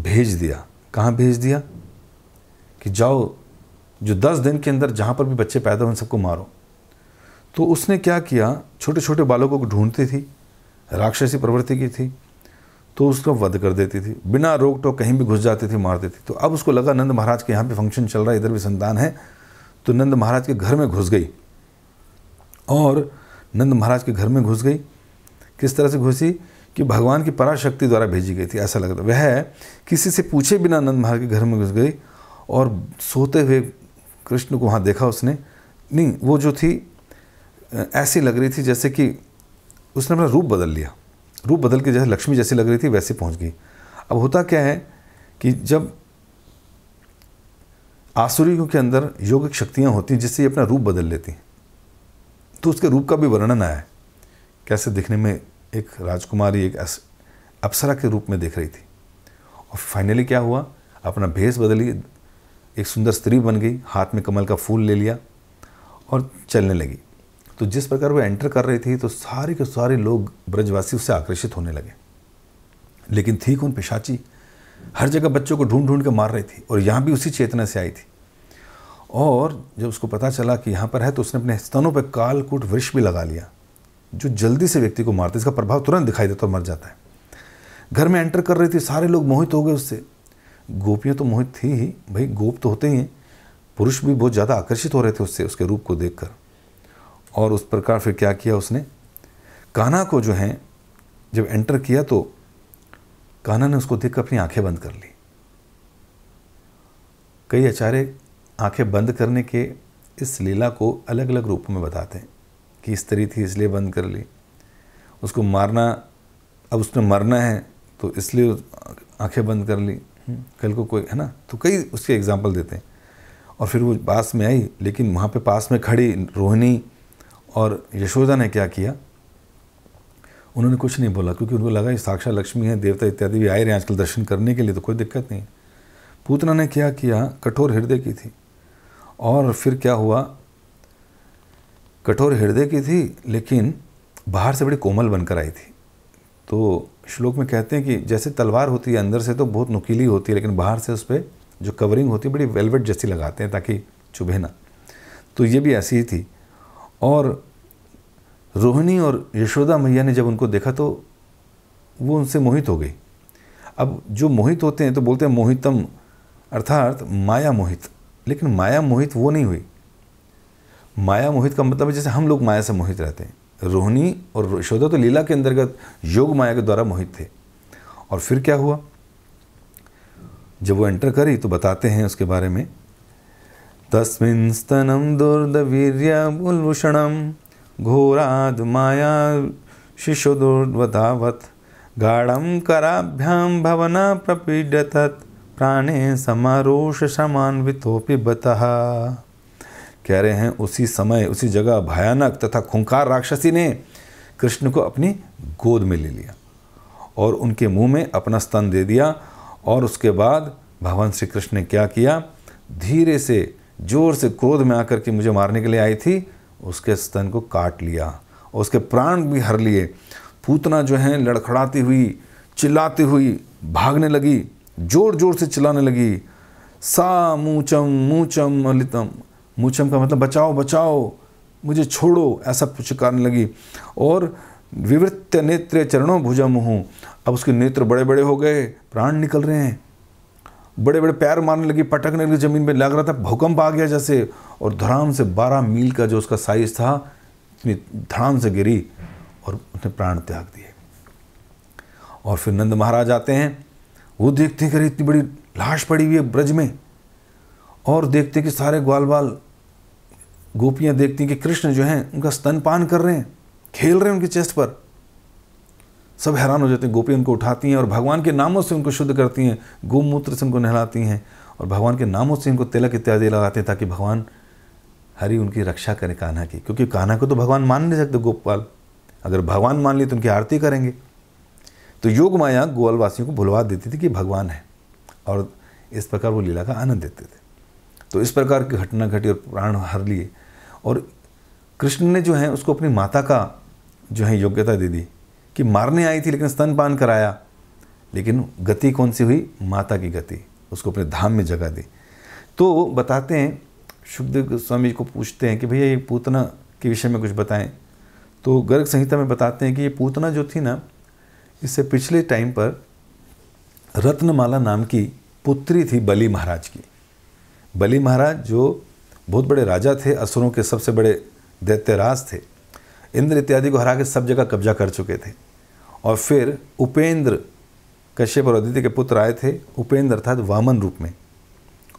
भेज दिया कहाँ भेज दिया कि जाओ जो दस दिन के अंदर जहाँ पर भी बच्चे पैदा हुए सबको मारो तो उसने क्या किया छोटे छोटे बालकों को ढूंढती थी राक्षसी प्रवृत्ति की थी तो उसका वध कर देती थी बिना रोक टोक कहीं भी घुस जाती थी मार देती तो अब उसको लगा नंद महाराज के यहाँ पे फंक्शन चल रहा है इधर भी संतान है तो नंद महाराज के घर में घुस गई और नंद महाराज के घर में घुस गई किस तरह से घुसी कि भगवान की पराशक्ति द्वारा भेजी गई थी ऐसा लगता वह किसी से पूछे बिना नंद महाराज के घर में घुस गई और सोते हुए कृष्ण को वहाँ देखा उसने नहीं वो जो थी ऐसी लग रही थी जैसे कि उसने अपना रूप बदल लिया रूप बदल के जैसे लक्ष्मी जैसी लग रही थी वैसे पहुंच गई अब होता क्या है कि जब आसुरियों के अंदर योगिक शक्तियाँ होती हैं जिससे ये अपना रूप बदल लेती हैं तो उसके रूप का भी वर्णन आया कैसे दिखने में एक राजकुमारी एक अप्सरा के रूप में देख रही थी और फाइनली क्या हुआ अपना भेस बदली एक सुंदर स्त्री बन गई हाथ में कमल का फूल ले लिया और चलने लगी तो जिस प्रकार वो एंटर कर रही थी तो सारे के सारे लोग ब्रजवासी उससे आकर्षित होने लगे लेकिन थी कौन पिशाची हर जगह बच्चों को ढूंढ ढूंढ के मार रही थी और यहाँ भी उसी चेतना से आई थी और जब उसको पता चला कि यहाँ पर है तो उसने अपने स्तनों पर कालकूट वृक्ष भी लगा लिया जो जल्दी से व्यक्ति को मारते इसका प्रभाव तुरंत दिखाई देता और मर जाता है घर में एंटर कर रही थी सारे लोग मोहित हो गए उससे गोपियाँ तो मोहित थी ही भाई गोप तो होते ही हैं पुरुष भी बहुत ज़्यादा आकर्षित हो रहे थे उससे उसके रूप को देखकर और उस प्रकार फिर क्या किया उसने कान्हा को जो है जब एंटर किया तो कान्हा ने उसको देख अपनी आंखें बंद कर ली कई आचार्य आंखें बंद करने के इस लीला को अलग अलग रूपों में बताते हैं कि स्त्री थी इसलिए बंद कर ली उसको मारना अब उसने मरना है तो इसलिए आंखें बंद कर ली कल को कोई है ना तो कई उसके एग्जाम्पल देते हैं और फिर वो पास में आई लेकिन वहाँ पे पास में खड़ी रोहिणी और यशोदा ने क्या किया उन्होंने कुछ नहीं बोला क्योंकि उनको लगा ये साक्षात लक्ष्मी है देवता इत्यादि भी आए रहे आजकल दर्शन करने के लिए तो कोई दिक्कत नहीं पूतना ने क्या किया कठोर हृदय की थी और फिर क्या हुआ कठोर हृदय की थी लेकिन बाहर से बड़ी कोमल बनकर आई थी तो श्लोक में कहते हैं कि जैसे तलवार होती है अंदर से तो बहुत नुकीली होती है लेकिन बाहर से उस पर जो कवरिंग होती है बड़ी वेलवेट जैसी लगाते हैं ताकि चुभे ना तो ये भी ऐसी ही थी और रोहिणी और यशोदा मैया ने जब उनको देखा तो वो उनसे मोहित हो गई अब जो मोहित होते हैं तो बोलते हैं मोहितम अर्थात माया मोहित लेकिन माया मोहित वो नहीं हुई माया मोहित का मतलब है जैसे हम लोग माया से मोहित रहते हैं रोहिणी और यशोदा तो लीला के अंतर्गत योग माया के द्वारा मोहित थे और फिर क्या हुआ जब वो एंटर करी तो बताते हैं उसके बारे में तस्तनम स्तनं घोराद घोराद् माया शिशुदुर्वतावत् गाढ़ कराभ्यां भवना प्रपीडतत् प्राणे समारोष समान्वितोपि बतः कह रहे हैं उसी समय उसी जगह भयानक तथा खुंकार राक्षसी ने कृष्ण को अपनी गोद में ले लिया और उनके मुंह में अपना स्तन दे दिया और उसके बाद भगवान श्री कृष्ण ने क्या किया धीरे से जोर से क्रोध में आकर के मुझे मारने के लिए आई थी उसके स्तन को काट लिया और उसके प्राण भी हर लिए पूतना जो है लड़खड़ाती हुई चिल्लाती हुई भागने लगी जोर जोर से चिल्लाने लगी सा मूचम मूचम अलितम मूचम का मतलब बचाओ बचाओ मुझे छोड़ो ऐसा पुचकारने लगी और विवृत्त नेत्र चरणों भुजा मुँह अब उसके नेत्र बड़े बड़े हो गए प्राण निकल रहे हैं बड़े बड़े पैर मारने लगी पटकने लगी ज़मीन में लग रहा था भूकंप आ गया जैसे और धड़ाम से बारह मील का जो उसका साइज था इतनी धड़ाम से गिरी और उसने प्राण त्याग दिए और फिर नंद महाराज आते हैं वो देखते हैं कि इतनी बड़ी लाश पड़ी हुई है ब्रज में और देखते कि सारे ग्वाल बाल गोपियाँ देखती हैं कि कृष्ण जो हैं उनका स्तनपान कर रहे हैं खेल रहे हैं उनके चेस्ट पर सब हैरान हो जाते हैं गोपी उनको उठाती हैं और भगवान के नामों से उनको शुद्ध करती हैं गोमूत्र से उनको नहलाती हैं और भगवान के नामों से इनको तिलक इत्यादि लगाते हैं ताकि भगवान हरि उनकी रक्षा करें कान्हा की क्योंकि कान्हा को तो भगवान मान नहीं सकते गोपाल अगर भगवान मान लिए तो उनकी आरती करेंगे तो योग माया ग्वालवासियों को भुलवा देती थी कि भगवान है और इस प्रकार वो लीला का आनंद देते थे तो इस प्रकार की घटना घटी और प्राण हर लिए और कृष्ण ने जो है उसको अपनी माता का जो है योग्यता दे दी कि मारने आई थी लेकिन स्तनपान कराया लेकिन गति कौन सी हुई माता की गति उसको अपने धाम में जगह दी तो बताते हैं शुद्ध स्वामी जी को पूछते हैं कि भैया ये पूतना के विषय में कुछ बताएं तो गर्ग संहिता में बताते हैं कि ये पूतना जो थी ना इससे पिछले टाइम पर रत्नमाला नाम की पुत्री थी बली महाराज की बली महाराज जो बहुत बड़े राजा थे असुरों के सबसे बड़े दैत्यराज थे इंद्र इत्यादि को हरा के सब जगह कब्जा कर चुके थे और फिर उपेंद्र कश्यप और अदिति के पुत्र आए थे उपेंद्र अर्थात वामन रूप में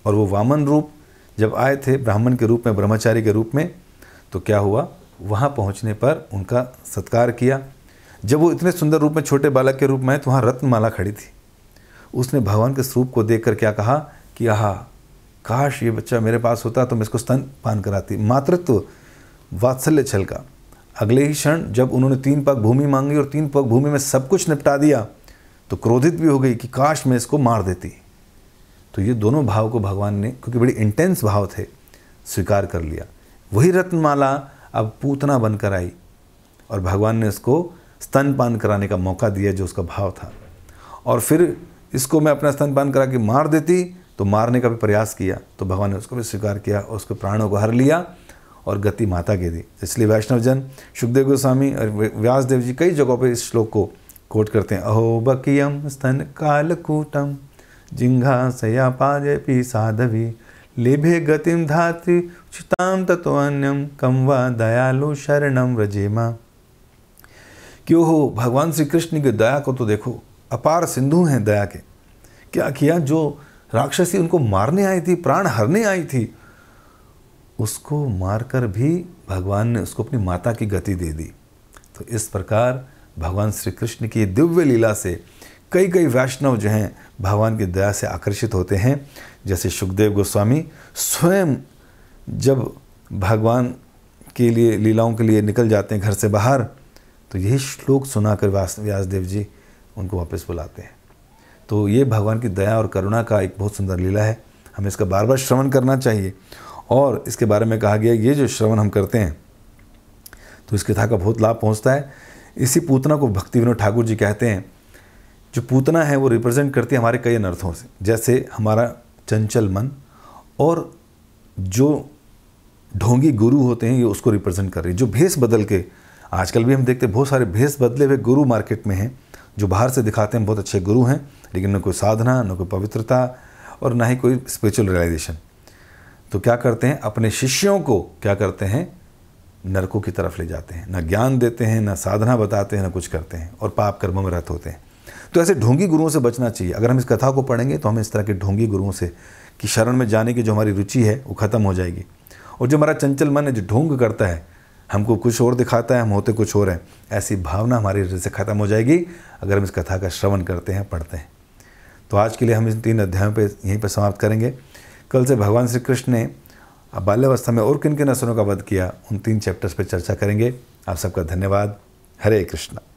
और वो वामन रूप जब आए थे ब्राह्मण के रूप में ब्रह्मचारी के रूप में तो क्या हुआ वहाँ पहुँचने पर उनका सत्कार किया जब वो इतने सुंदर रूप में छोटे बालक के रूप में आए तो वहाँ रत्नमाला खड़ी थी उसने भगवान के स्वरूप को देख कर क्या कहा कि आहा काश ये बच्चा मेरे पास होता तो मैं इसको स्तन पान कराती मातृत्व वात्सल्य छल का अगले ही क्षण जब उन्होंने तीन पग भूमि मांगी और तीन पग भूमि में सब कुछ निपटा दिया तो क्रोधित भी हो गई कि काश मैं इसको मार देती तो ये दोनों भाव को भगवान ने क्योंकि बड़े इंटेंस भाव थे स्वीकार कर लिया वही रत्नमाला अब पूतना बनकर आई और भगवान ने उसको स्तनपान कराने का मौका दिया जो उसका भाव था और फिर इसको मैं अपना स्तनपान करा के मार देती तो मारने का भी प्रयास किया तो भगवान ने उसको भी स्वीकार किया और उसके प्राणों को हर लिया और गति माता के दी इसलिए वैष्णवजन सुखदेव गोस्वामी और व्यासदेव जी कई जगहों पर इस श्लोक को कोट करते हैं अहो बकियम स्तन कालकूटम जिंघा सया पी साधवी लेभे गतिम धात्री उचिताम तत्वान्यम कम व दयालु शरणम रजेमा क्यों हो भगवान श्री कृष्ण की दया को तो देखो अपार सिंधु हैं दया के क्या किया जो राक्षसी उनको मारने आई थी प्राण हरने आई थी उसको मारकर भी भगवान ने उसको अपनी माता की गति दे दी तो इस प्रकार भगवान श्री कृष्ण की दिव्य लीला से कई कई वैष्णव जो हैं भगवान की दया से आकर्षित होते हैं जैसे सुखदेव गोस्वामी स्वयं जब भगवान के लिए लीलाओं के लिए निकल जाते हैं घर से बाहर तो यही श्लोक सुनाकर व्यासदेव जी उनको वापस बुलाते हैं तो ये भगवान की दया और करुणा का एक बहुत सुंदर लीला है हमें इसका बार बार श्रवण करना चाहिए और इसके बारे में कहा गया ये जो श्रवण हम करते हैं तो इस कथा का बहुत लाभ पहुंचता है इसी पूतना को भक्ति विनोद ठाकुर जी कहते हैं जो पूतना है वो रिप्रेजेंट करती है हमारे कई अनर्थों से जैसे हमारा चंचल मन और जो ढोंगी गुरु होते हैं ये उसको रिप्रेजेंट कर रही है जो भेस बदल के आजकल भी हम देखते हैं बहुत सारे भेस बदले हुए गुरु मार्केट में हैं जो बाहर से दिखाते हैं बहुत अच्छे गुरु हैं लेकिन न कोई साधना न कोई पवित्रता और ना ही कोई स्पिरिचुअल रियलाइजेशन तो क्या करते हैं अपने शिष्यों को क्या करते हैं नरकों की तरफ ले जाते हैं ना ज्ञान देते हैं ना साधना बताते हैं ना कुछ करते हैं और पाप कर्मों में रत होते हैं तो ऐसे ढोंगी गुरुओं से बचना चाहिए अगर हम इस कथा को पढ़ेंगे तो हमें इस तरह के ढोंगी गुरुओं से कि शरण में जाने की जो हमारी रुचि है वो ख़त्म हो जाएगी और जो हमारा चंचल मन है जो ढोंग करता है हमको कुछ और दिखाता है हम होते कुछ और हैं ऐसी भावना हमारे हृदय से ख़त्म हो जाएगी अगर हम इस कथा का श्रवण करते हैं पढ़ते हैं तो आज के लिए हम इन तीन अध्यायों पर यहीं पर समाप्त करेंगे कल से भगवान श्री कृष्ण ने बाल्यावस्था में और किन किन असुरों का वध किया उन तीन चैप्टर्स पर चर्चा करेंगे आप सबका धन्यवाद हरे कृष्णा